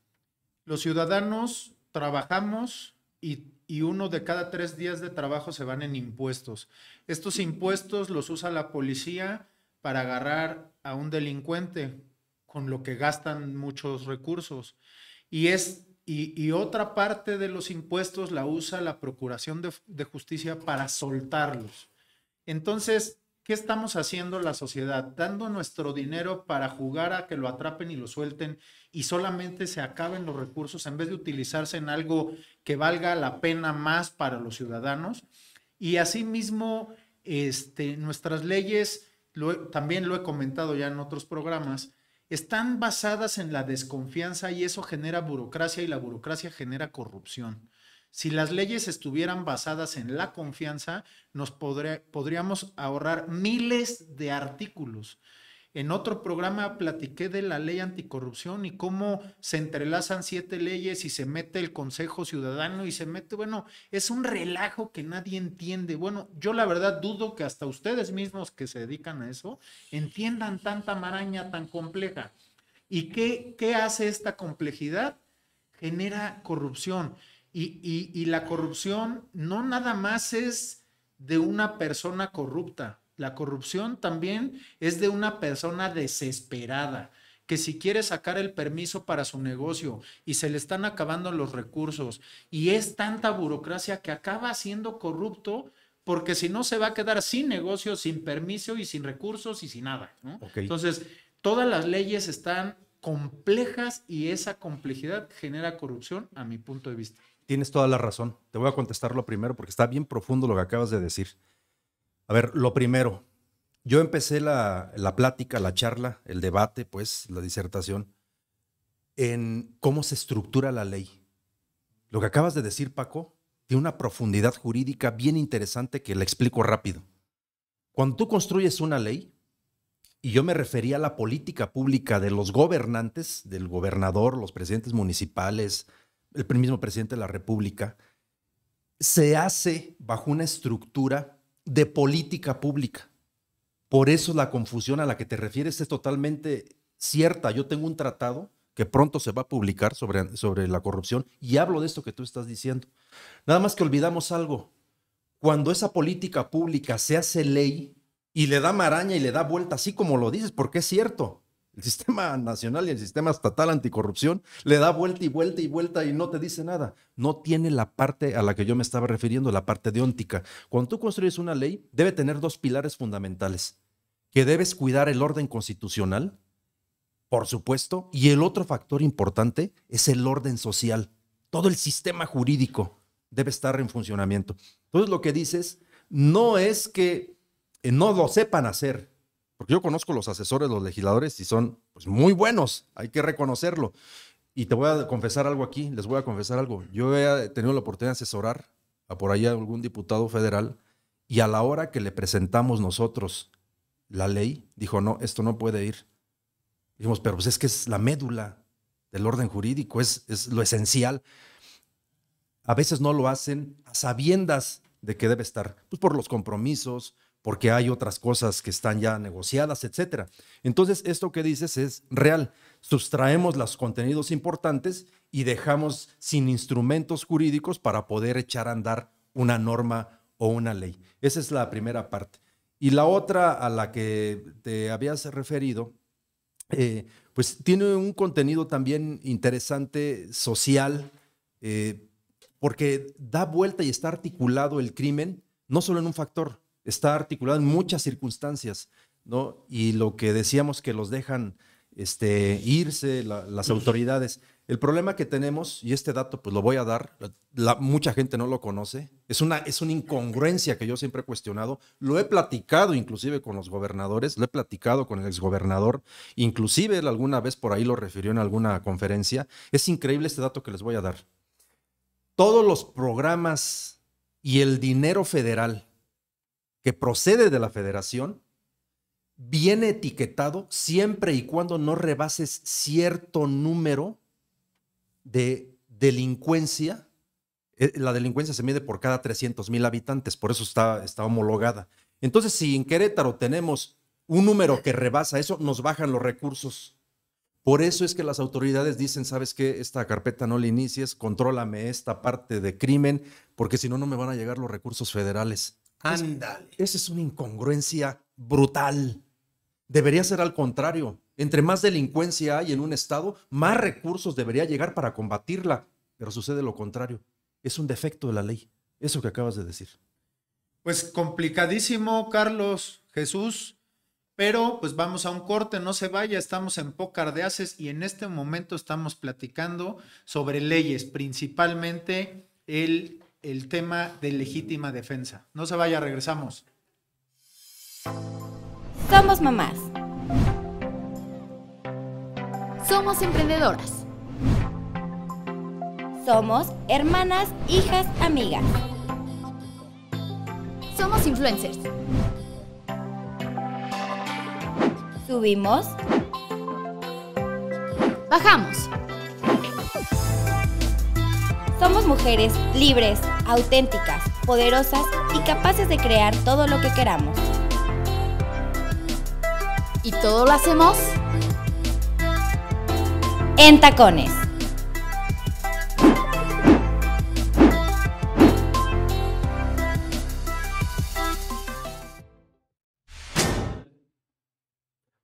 Los ciudadanos trabajamos y, y, uno de cada tres días de trabajo se van en impuestos. Estos impuestos los usa la policía para agarrar a un delincuente, con lo que gastan muchos recursos. Y es y, otra parte de los impuestos la usa la Procuración de, Justicia para soltarlos. Entonces, ¿qué estamos haciendo la sociedad? Dando nuestro dinero para jugar a que lo atrapen y lo suelten y solamente se acaben los recursos en vez de utilizarse en algo que valga la pena más para los ciudadanos. Y asimismo, este, nuestras leyes, también lo he comentado ya en otros programas, están basadas en la desconfianza y eso genera burocracia y la burocracia genera corrupción. Si las leyes estuvieran basadas en la confianza, nos podríamos ahorrar miles de artículos. En otro programa platiqué de la ley anticorrupción y cómo se entrelazan siete leyes y se mete el Consejo Ciudadano y se mete, bueno, es un relajo que nadie entiende. Bueno, yo la verdad dudo que hasta ustedes mismos que se dedican a eso entiendan tanta maraña tan compleja. ¿Y qué, qué hace esta complejidad? Genera corrupción. y la corrupción no nada más es de una persona corrupta, la corrupción también es de una persona desesperada que si quiere sacar el permiso para su negocio y se le están acabando los recursos y es tanta burocracia que acaba siendo corrupto porque si no se va a quedar sin negocio, sin permiso y sin recursos y sin nada. Entonces, todas las leyes están complejas y esa complejidad genera corrupción a mi punto de vista. Tienes toda la razón. Te voy a contestarlo primero porque está bien profundo lo que acabas de decir. A ver, lo primero, yo empecé la, plática, la charla, el debate, pues, la disertación, en cómo se estructura la ley. Lo que acabas de decir, Paco, tiene una profundidad jurídica bien interesante que le explico rápido. Cuando tú construyes una ley, y yo me refería a la política pública de los gobernantes, del gobernador, los presidentes municipales, el mismo presidente de la República, se hace bajo una estructura de política pública. Por eso la confusión a la que te refieres es totalmente cierta. Yo tengo un tratado que pronto se va a publicar sobre, sobre la corrupción y hablo de esto que tú estás diciendo. Nada más que olvidamos algo. Cuando esa política pública se hace ley y le da maraña y le da vuelta, así como lo dices, porque es cierto, el sistema nacional y el sistema estatal anticorrupción le da vuelta y vuelta y vuelta y no te dice nada. No tiene la parte a la que yo me estaba refiriendo, la parte deóntica. Cuando tú construyes una ley, debe tener dos pilares fundamentales. Que debes cuidar el orden constitucional, por supuesto, y el otro factor importante es el orden social. Todo el sistema jurídico debe estar en funcionamiento. Entonces lo que dices no es que eh, no lo sepan hacer, porque yo conozco los asesores, los legisladores, y son pues, muy buenos, hay que reconocerlo. Y te voy a confesar algo aquí, les voy a confesar algo. Yo he eh, tenido la oportunidad de asesorar a por ahí a algún diputado federal y a la hora que le presentamos nosotros la ley, dijo, no, esto no puede ir. Dijimos, pero pues es que es la médula del orden jurídico, es, es lo esencial. A veces no lo hacen a sabiendas de que debe estar, pues por los compromisos, porque hay otras cosas que están ya negociadas, etc. Entonces, esto que dices es real. Sustraemos los contenidos importantes y dejamos sin instrumentos jurídicos para poder echar a andar una norma o una ley. Esa es la primera parte. Y la otra a la que te habías referido, eh, pues tiene un contenido también interesante social, eh, porque da vuelta y está articulado el crimen, no solo en un factor, está articulado en muchas circunstancias, ¿no? Y lo que decíamos que los dejan este, irse las autoridades. El problema que tenemos, y este dato pues lo voy a dar, mucha gente no lo conoce, es una, es una incongruencia que yo siempre he cuestionado, lo he platicado inclusive con los gobernadores, lo he platicado con el exgobernador, inclusive él alguna vez por ahí lo refirió en alguna conferencia, es increíble este dato que les voy a dar. Todos los programas y el dinero federal procede de la federación viene etiquetado siempre y cuando no rebases cierto número de delincuencia. Eh, la delincuencia se mide por cada 300 mil habitantes, por eso está, está homologada. Entonces, si en Querétaro tenemos un número que rebasa eso, nos bajan los recursos. Por eso es que las autoridades dicen, sabes qué, esta carpeta no la inicies, contrólame esta parte de crimen, porque si no, no me van a llegar los recursos federales. Ándale. Esa es una incongruencia brutal. Debería ser al contrario. Entre más delincuencia hay en un Estado, más recursos debería llegar para combatirla. Pero sucede lo contrario. Es un defecto de la ley. Eso que acabas de decir. Pues complicadísimo, Carlos, Jesús. Pero pues vamos a un corte, no se vaya, estamos en Pócar de y en este momento estamos platicando sobre leyes, principalmente el el tema de legítima defensa. No se vaya, regresamos. Somos mamás. Somos emprendedoras. Somos hermanas, hijas, amigas. Somos influencers. Subimos. Bajamos. Somos mujeres libres, auténticas, poderosas y capaces de crear todo lo que queramos. ¿Y todo lo hacemos? En tacones.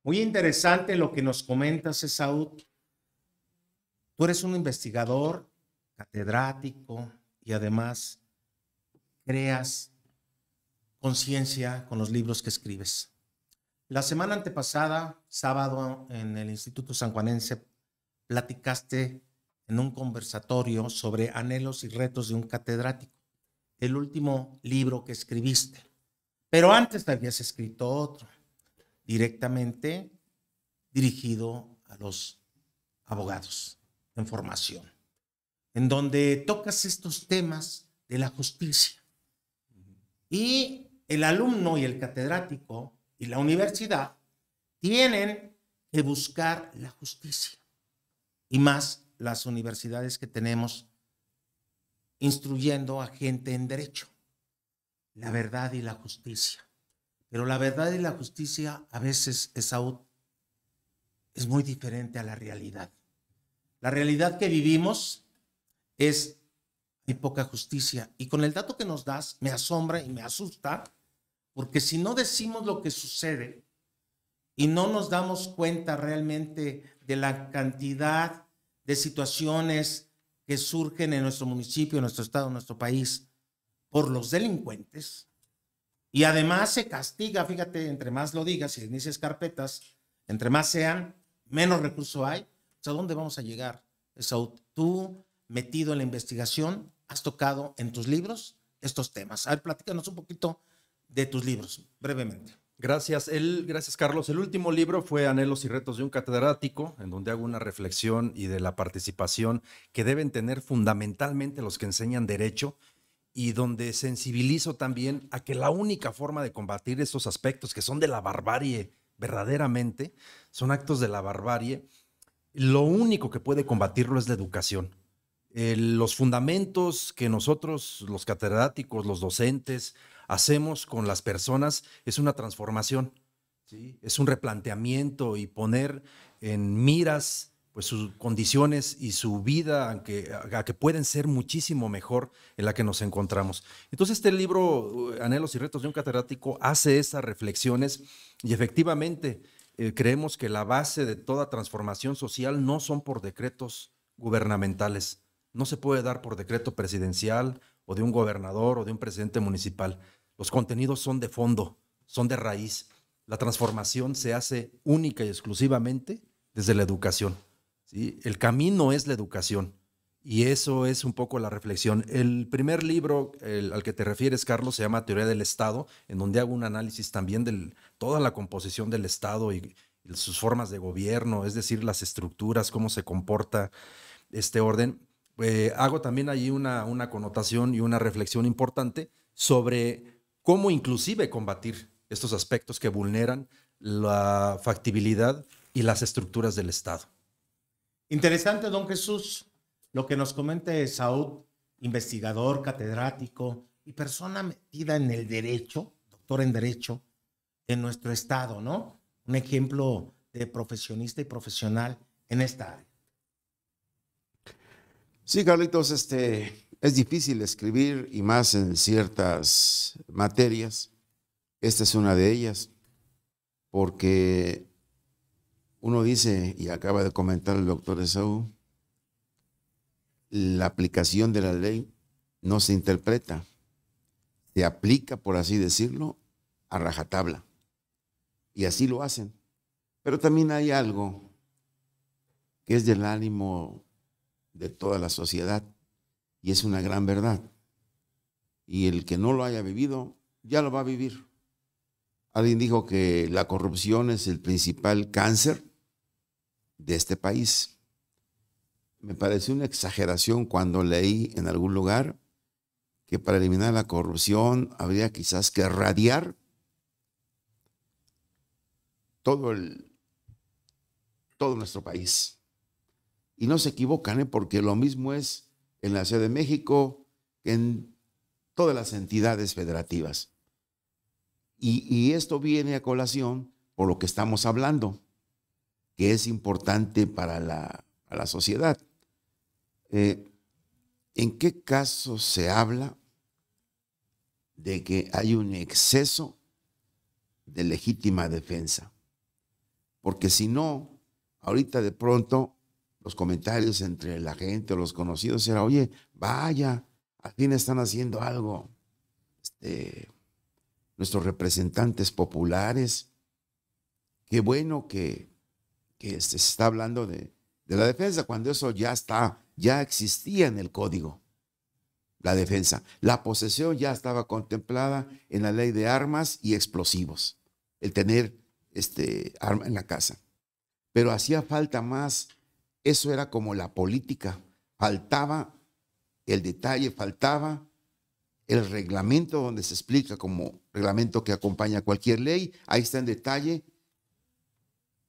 Muy interesante lo que nos comentas, Esaú. Tú eres un investigador catedrático y además creas conciencia con los libros que escribes. La semana antepasada, sábado, en el Instituto San Juanense, platicaste en un conversatorio sobre anhelos y retos de un catedrático, el último libro que escribiste. Pero antes habías escrito otro, directamente dirigido a los abogados en formación en donde tocas estos temas de la justicia. Y el alumno y el catedrático y la universidad tienen que buscar la justicia. Y más las universidades que tenemos instruyendo a gente en derecho. La verdad y la justicia. Pero la verdad y la justicia a veces es, es muy diferente a la realidad. La realidad que vivimos es mi poca justicia. Y con el dato que nos das, me asombra y me asusta, porque si no decimos lo que sucede y no nos damos cuenta realmente de la cantidad de situaciones que surgen en nuestro municipio, en nuestro estado, en nuestro país, por los delincuentes, y además se castiga, fíjate, entre más lo digas, y inicias carpetas, entre más sean, menos recurso hay, pues, ¿a dónde vamos a llegar? Eso, tú metido en la investigación, has tocado en tus libros estos temas. A ver, platícanos un poquito de tus libros, brevemente. Gracias, el, gracias Carlos. El último libro fue Anhelos y Retos de un Catedrático, en donde hago una reflexión y de la participación que deben tener fundamentalmente los que enseñan derecho y donde sensibilizo también a que la única forma de combatir estos aspectos que son de la barbarie, verdaderamente, son actos de la barbarie, lo único que puede combatirlo es la educación. Eh, los fundamentos que nosotros, los catedráticos, los docentes, hacemos con las personas es una transformación, es un replanteamiento y poner en miras pues sus condiciones y su vida a que, pueden ser muchísimo mejor en la que nos encontramos. Entonces este libro, eh, Anhelos y Retos de un Catedrático, hace esas reflexiones y efectivamente eh, creemos que la base de toda transformación social no son por decretos gubernamentales, no se puede dar por decreto presidencial o de un gobernador o de un presidente municipal. Los contenidos son de fondo, son de raíz. La transformación se hace única y exclusivamente desde la educación. ¿sí? El camino es la educación. Y eso es un poco la reflexión. El primer libro al que te refieres, Carlos, se llama Teoría del Estado, en donde hago un análisis también de toda la composición del Estado y, sus formas de gobierno, es decir, las estructuras, cómo se comporta este orden. Eh, hago también ahí una, una connotación y una reflexión importante sobre cómo inclusive combatir estos aspectos que vulneran la factibilidad y las estructuras del Estado. Interesante, don Jesús, lo que nos comenta Saúl, investigador, catedrático y persona metida en el derecho, doctor en derecho, en nuestro Estado, ¿no? Un ejemplo de profesionista y profesional en esta área. Sí, Carlitos, este, es difícil escribir y más en ciertas materias. Esta es una de ellas, porque uno dice, y acaba de comentar el doctor Esaú, la aplicación de la ley no se interpreta, se aplica, por así decirlo, a rajatabla. Y así lo hacen. Pero también hay algo que es del ánimo de toda la sociedad. Y es una gran verdad. Y el que no lo haya vivido, ya lo va a vivir. Alguien dijo que la corrupción es el principal cáncer de este país. Me pareció una exageración cuando leí en algún lugar que para eliminar la corrupción habría quizás que radiar todo el todo nuestro país. Y no se equivocan, ¿eh? porque lo mismo es en la Ciudad de México, en todas las entidades federativas. Y, esto viene a colación por lo que estamos hablando, que es importante para la, sociedad. Eh, ¿En qué caso se habla de que hay un exceso de legítima defensa? Porque si no, ahorita de pronto los comentarios entre la gente o los conocidos era, oye, vaya, al fin están haciendo algo. Este, nuestros representantes populares, qué bueno que, este, se está hablando de, la defensa, cuando eso ya está, ya existía en el código, la defensa. La posesión ya estaba contemplada en la ley de armas y explosivos, el tener este arma en la casa. Pero hacía falta más eso era como la política. Faltaba el detalle, faltaba el reglamento donde se explica como reglamento que acompaña cualquier ley. Ahí está en detalle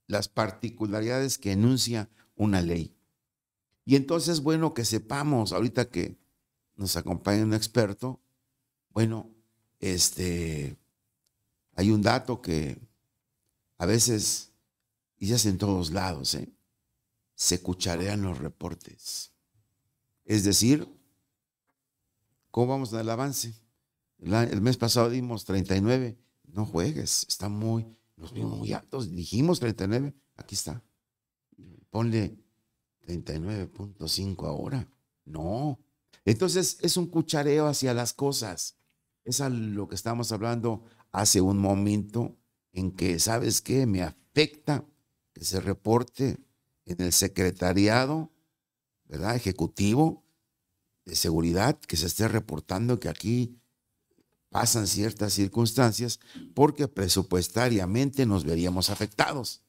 las particularidades que enuncia una ley. Y entonces, bueno, que sepamos, ahorita que nos acompaña un experto, bueno, este, hay un dato que a veces, y se en todos lados, ¿eh? se cucharean los reportes. Es decir, ¿cómo vamos en el avance? el mes pasado dimos 39. No juegues, está muy, nos vimos muy altos. Dijimos 39, aquí está. Ponle 39.5 ahora. No. Entonces es un cuchareo hacia las cosas. Es a lo que estábamos hablando hace un momento en que, ¿sabes qué? Me afecta que reporte en el secretariado, ¿verdad? Ejecutivo de seguridad que se esté reportando que aquí pasan ciertas circunstancias porque presupuestariamente nos veríamos afectados.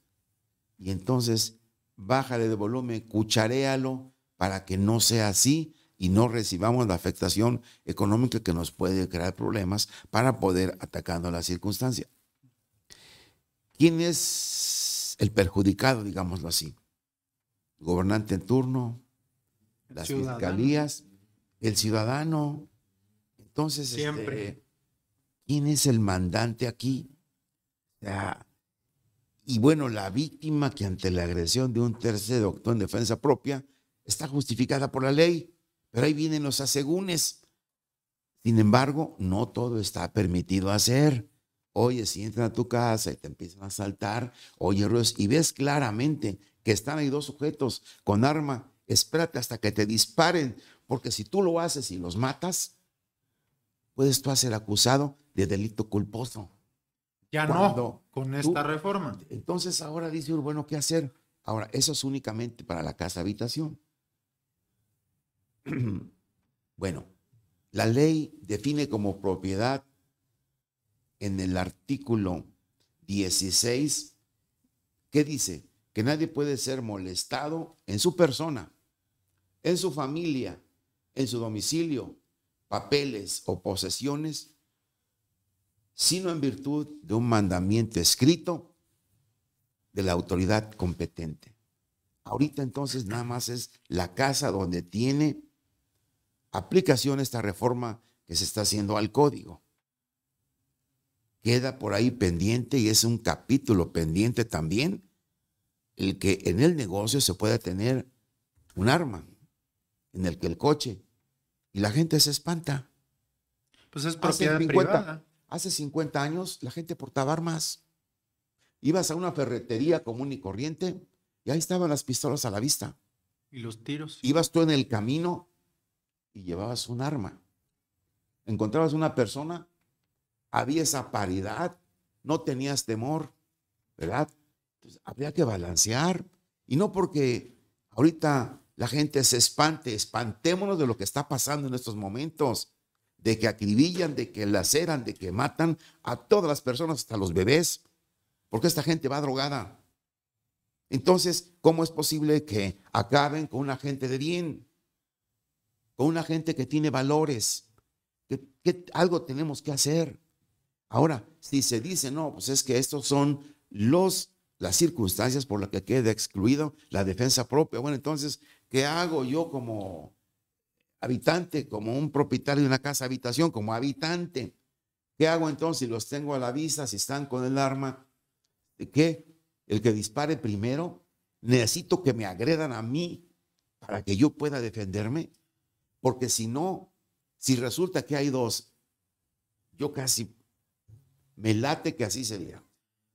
Y entonces, bájale de volumen, cucharéalo para que no sea así y no recibamos la afectación económica que nos puede crear problemas para poder atacando la circunstancia. ¿Quién es el perjudicado, digámoslo así? gobernante en turno, las fiscalías, el ciudadano. Entonces, Siempre. Este, ¿quién es el mandante aquí? y bueno, la víctima que ante la agresión de un tercer doctor en defensa propia está justificada por la ley, pero ahí vienen los asegúnes. Sin embargo, no todo está permitido hacer. Oye, si entran a tu casa y te empiezan a saltar. oye, y ves claramente que están ahí dos sujetos con arma, espérate hasta que te disparen, porque si tú lo haces y los matas, puedes tú ser acusado de delito culposo. Ya no, con esta reforma. Entonces ahora dice bueno ¿qué hacer? Ahora, eso es únicamente para la casa habitación. bueno, la ley define como propiedad en el artículo 16, ¿qué dice? que nadie puede ser molestado en su persona, en su familia, en su domicilio, papeles o posesiones, sino en virtud de un mandamiento escrito de la autoridad competente. Ahorita entonces nada más es la casa donde tiene aplicación esta reforma que se está haciendo al código. Queda por ahí pendiente y es un capítulo pendiente también el que en el negocio se pueda tener un arma, en el que el coche, y la gente se espanta. Pues es propiedad privada. Hace 50 años la gente portaba armas. Ibas a una ferretería común y corriente y ahí estaban las pistolas a la vista. Y los tiros. Ibas tú en el camino y llevabas un arma. Encontrabas una persona, había esa paridad, no tenías temor, ¿verdad? Pues, habría que balancear. Y no porque ahorita la gente se espante, espantémonos de lo que está pasando en estos momentos, de que acribillan, de que laceran, de que matan a todas las personas, hasta los bebés, porque esta gente va drogada. Entonces, ¿cómo es posible que acaben con una gente de bien? Con una gente que tiene valores, qué algo tenemos que hacer. Ahora, si se dice, no, pues es que estos son los las circunstancias por las que queda excluido, la defensa propia. Bueno, entonces, ¿qué hago yo como habitante, como un propietario de una casa habitación, como habitante? ¿Qué hago entonces si los tengo a la vista, si están con el arma? ¿Qué? El que dispare primero, necesito que me agredan a mí para que yo pueda defenderme, porque si no, si resulta que hay dos, yo casi me late que así sería.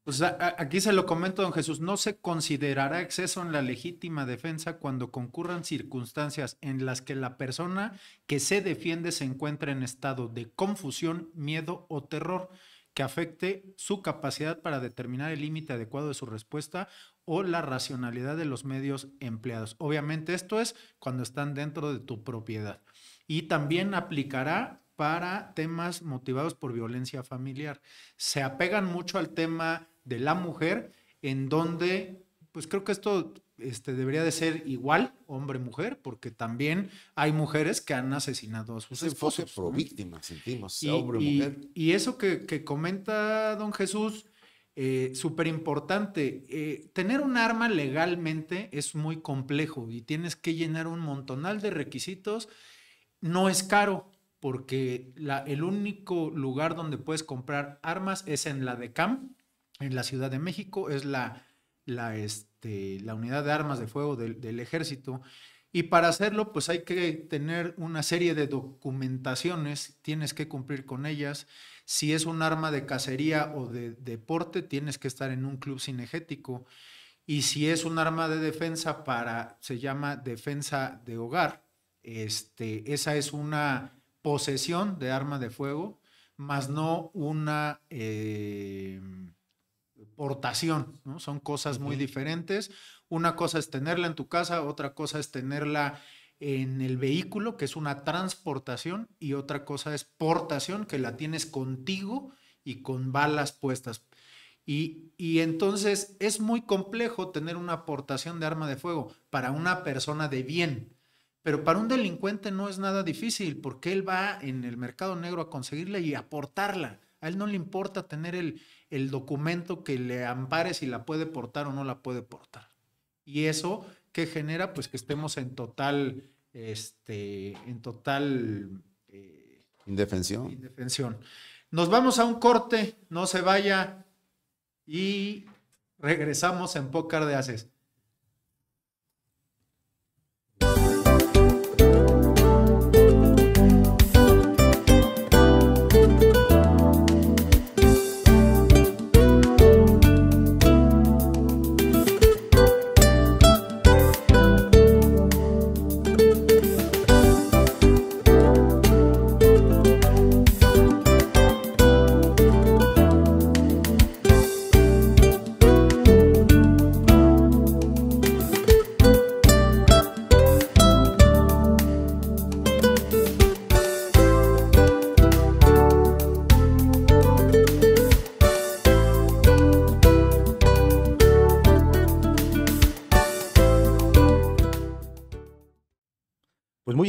Pues aquí se lo comento, don Jesús, no se considerará exceso en la legítima defensa cuando concurran circunstancias en las que la persona que se defiende se encuentra en estado de confusión, miedo o terror que afecte su capacidad para determinar el límite adecuado de su respuesta o la racionalidad de los medios empleados. Obviamente esto es cuando están dentro de tu propiedad. Y también aplicará para temas motivados por violencia familiar. Se apegan mucho al tema de la mujer, en donde, pues creo que esto este, debería de ser igual hombre-mujer, porque también hay mujeres que han asesinado a sus pues esposos. pro víctima, sentimos, y, hombre-mujer. Y, eso que, que, comenta don Jesús, eh, súper importante, eh, tener un arma legalmente es muy complejo y tienes que llenar un montonal de requisitos, no es caro. Porque la, el único lugar donde puedes comprar armas es en la DECAM, en la Ciudad de México, es la, la, este, la unidad de armas de fuego del, ejército. Y para hacerlo, pues hay que tener una serie de documentaciones, tienes que cumplir con ellas. Si es un arma de cacería o de deporte, tienes que estar en un club cinegético. Y si es un arma de defensa para, se llama defensa de hogar, este, esa es una posesión de arma de fuego, más no una... Eh, portación, Son cosas muy diferentes. Una cosa es tenerla en tu casa, otra cosa es tenerla en el vehículo, que es una transportación, y otra cosa es portación, que la tienes contigo y con balas puestas. Y, y entonces es muy complejo tener una aportación de arma de fuego para una persona de bien, pero para un delincuente no es nada difícil porque él va en el mercado negro a conseguirla y aportarla. A él no le importa tener el, el documento que le ampare si la puede portar o no la puede portar. Y eso que genera pues que estemos en total, este, en total... Eh, indefensión. Indefensión. Nos vamos a un corte, no se vaya y regresamos en Pócar de Haces.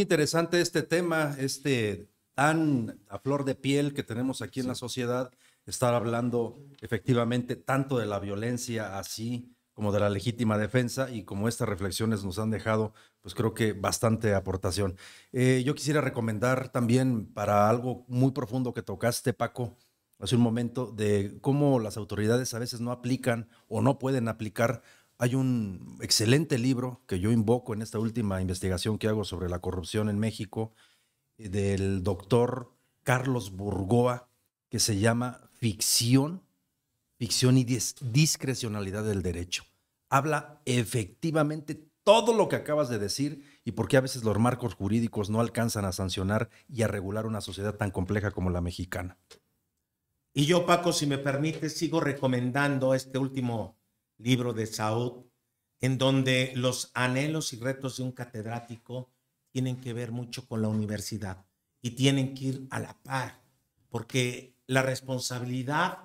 interesante este tema, este tan a flor de piel que tenemos aquí en la sociedad, estar hablando efectivamente tanto de la violencia así como de la legítima defensa y como estas reflexiones nos han dejado, pues creo que bastante aportación. Eh, yo quisiera recomendar también para algo muy profundo que tocaste, Paco, hace un momento, de cómo las autoridades a veces no aplican o no pueden aplicar hay un excelente libro que yo invoco en esta última investigación que hago sobre la corrupción en México eh, del doctor Carlos Burgoa que se llama Ficción, Ficción y Discrecionalidad del Derecho. Habla efectivamente todo lo que acabas de decir y por qué a veces los marcos jurídicos no alcanzan a sancionar y a regular una sociedad tan compleja como la mexicana. Y yo, Paco, si me permite, sigo recomendando este último libro de Saúl, en donde los anhelos y retos de un catedrático tienen que ver mucho con la universidad y tienen que ir a la par, porque la responsabilidad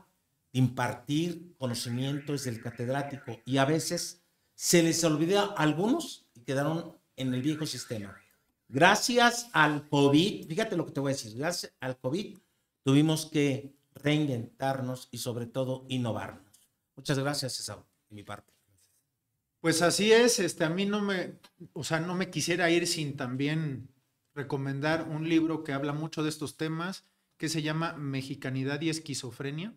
de impartir conocimiento es del catedrático y a veces se les olvida a algunos y quedaron en el viejo sistema. Gracias al COVID, fíjate lo que te voy a decir, gracias al COVID tuvimos que reinventarnos y sobre todo innovarnos. Muchas gracias, Saúl mi parte. Pues así es, este, a mí no me, o sea, no me quisiera ir sin también recomendar un libro que habla mucho de estos temas, que se llama Mexicanidad y Esquizofrenia.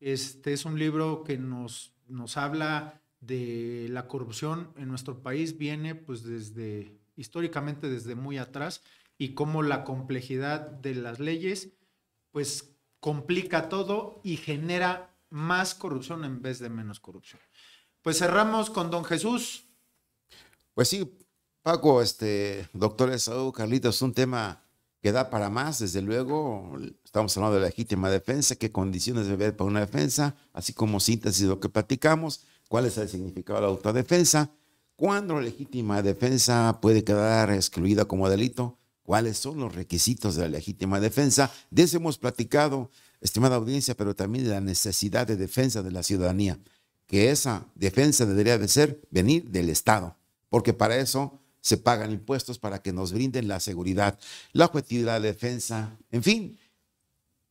Este es un libro que nos, nos habla de la corrupción en nuestro país, viene pues desde, históricamente desde muy atrás, y cómo la complejidad de las leyes, pues complica todo y genera más corrupción en vez de menos corrupción. Pues cerramos con don Jesús. Pues sí, Paco, este, doctor Saúl, Carlitos, un tema que da para más, desde luego. Estamos hablando de legítima defensa, qué condiciones debe haber para una defensa, así como síntesis de lo que platicamos, cuál es el significado de la autodefensa, cuándo la legítima defensa puede quedar excluida como delito, cuáles son los requisitos de la legítima defensa. De eso hemos platicado estimada audiencia, pero también de la necesidad de defensa de la ciudadanía, que esa defensa debería de ser venir del Estado, porque para eso se pagan impuestos para que nos brinden la seguridad, la objetividad, de defensa, en fin,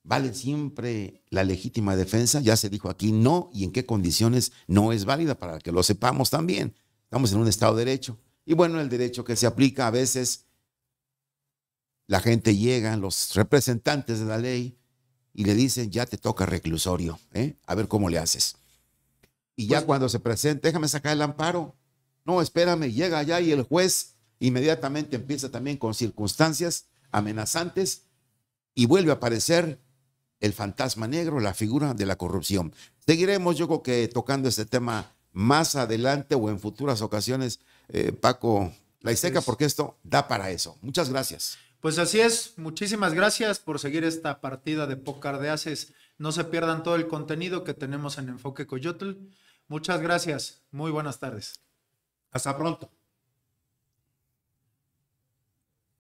¿Vale siempre la legítima defensa? Ya se dijo aquí no y en qué condiciones no es válida para que lo sepamos también. Estamos en un Estado de Derecho. Y bueno, el derecho que se aplica a veces, la gente llega, los representantes de la ley, y le dicen, ya te toca reclusorio, ¿eh? a ver cómo le haces. Y ya pues cuando se presenta, déjame sacar el amparo. No, espérame, llega allá y el juez inmediatamente empieza también con circunstancias amenazantes y vuelve a aparecer el fantasma negro, la figura de la corrupción. Seguiremos, yo creo que tocando este tema más adelante o en futuras ocasiones, eh, Paco Laiseca, pues porque esto da para eso. Muchas gracias. Pues así es, muchísimas gracias por seguir esta partida de Pócar de Haces. No se pierdan todo el contenido que tenemos en Enfoque Coyotl. Muchas gracias, muy buenas tardes. Hasta pronto.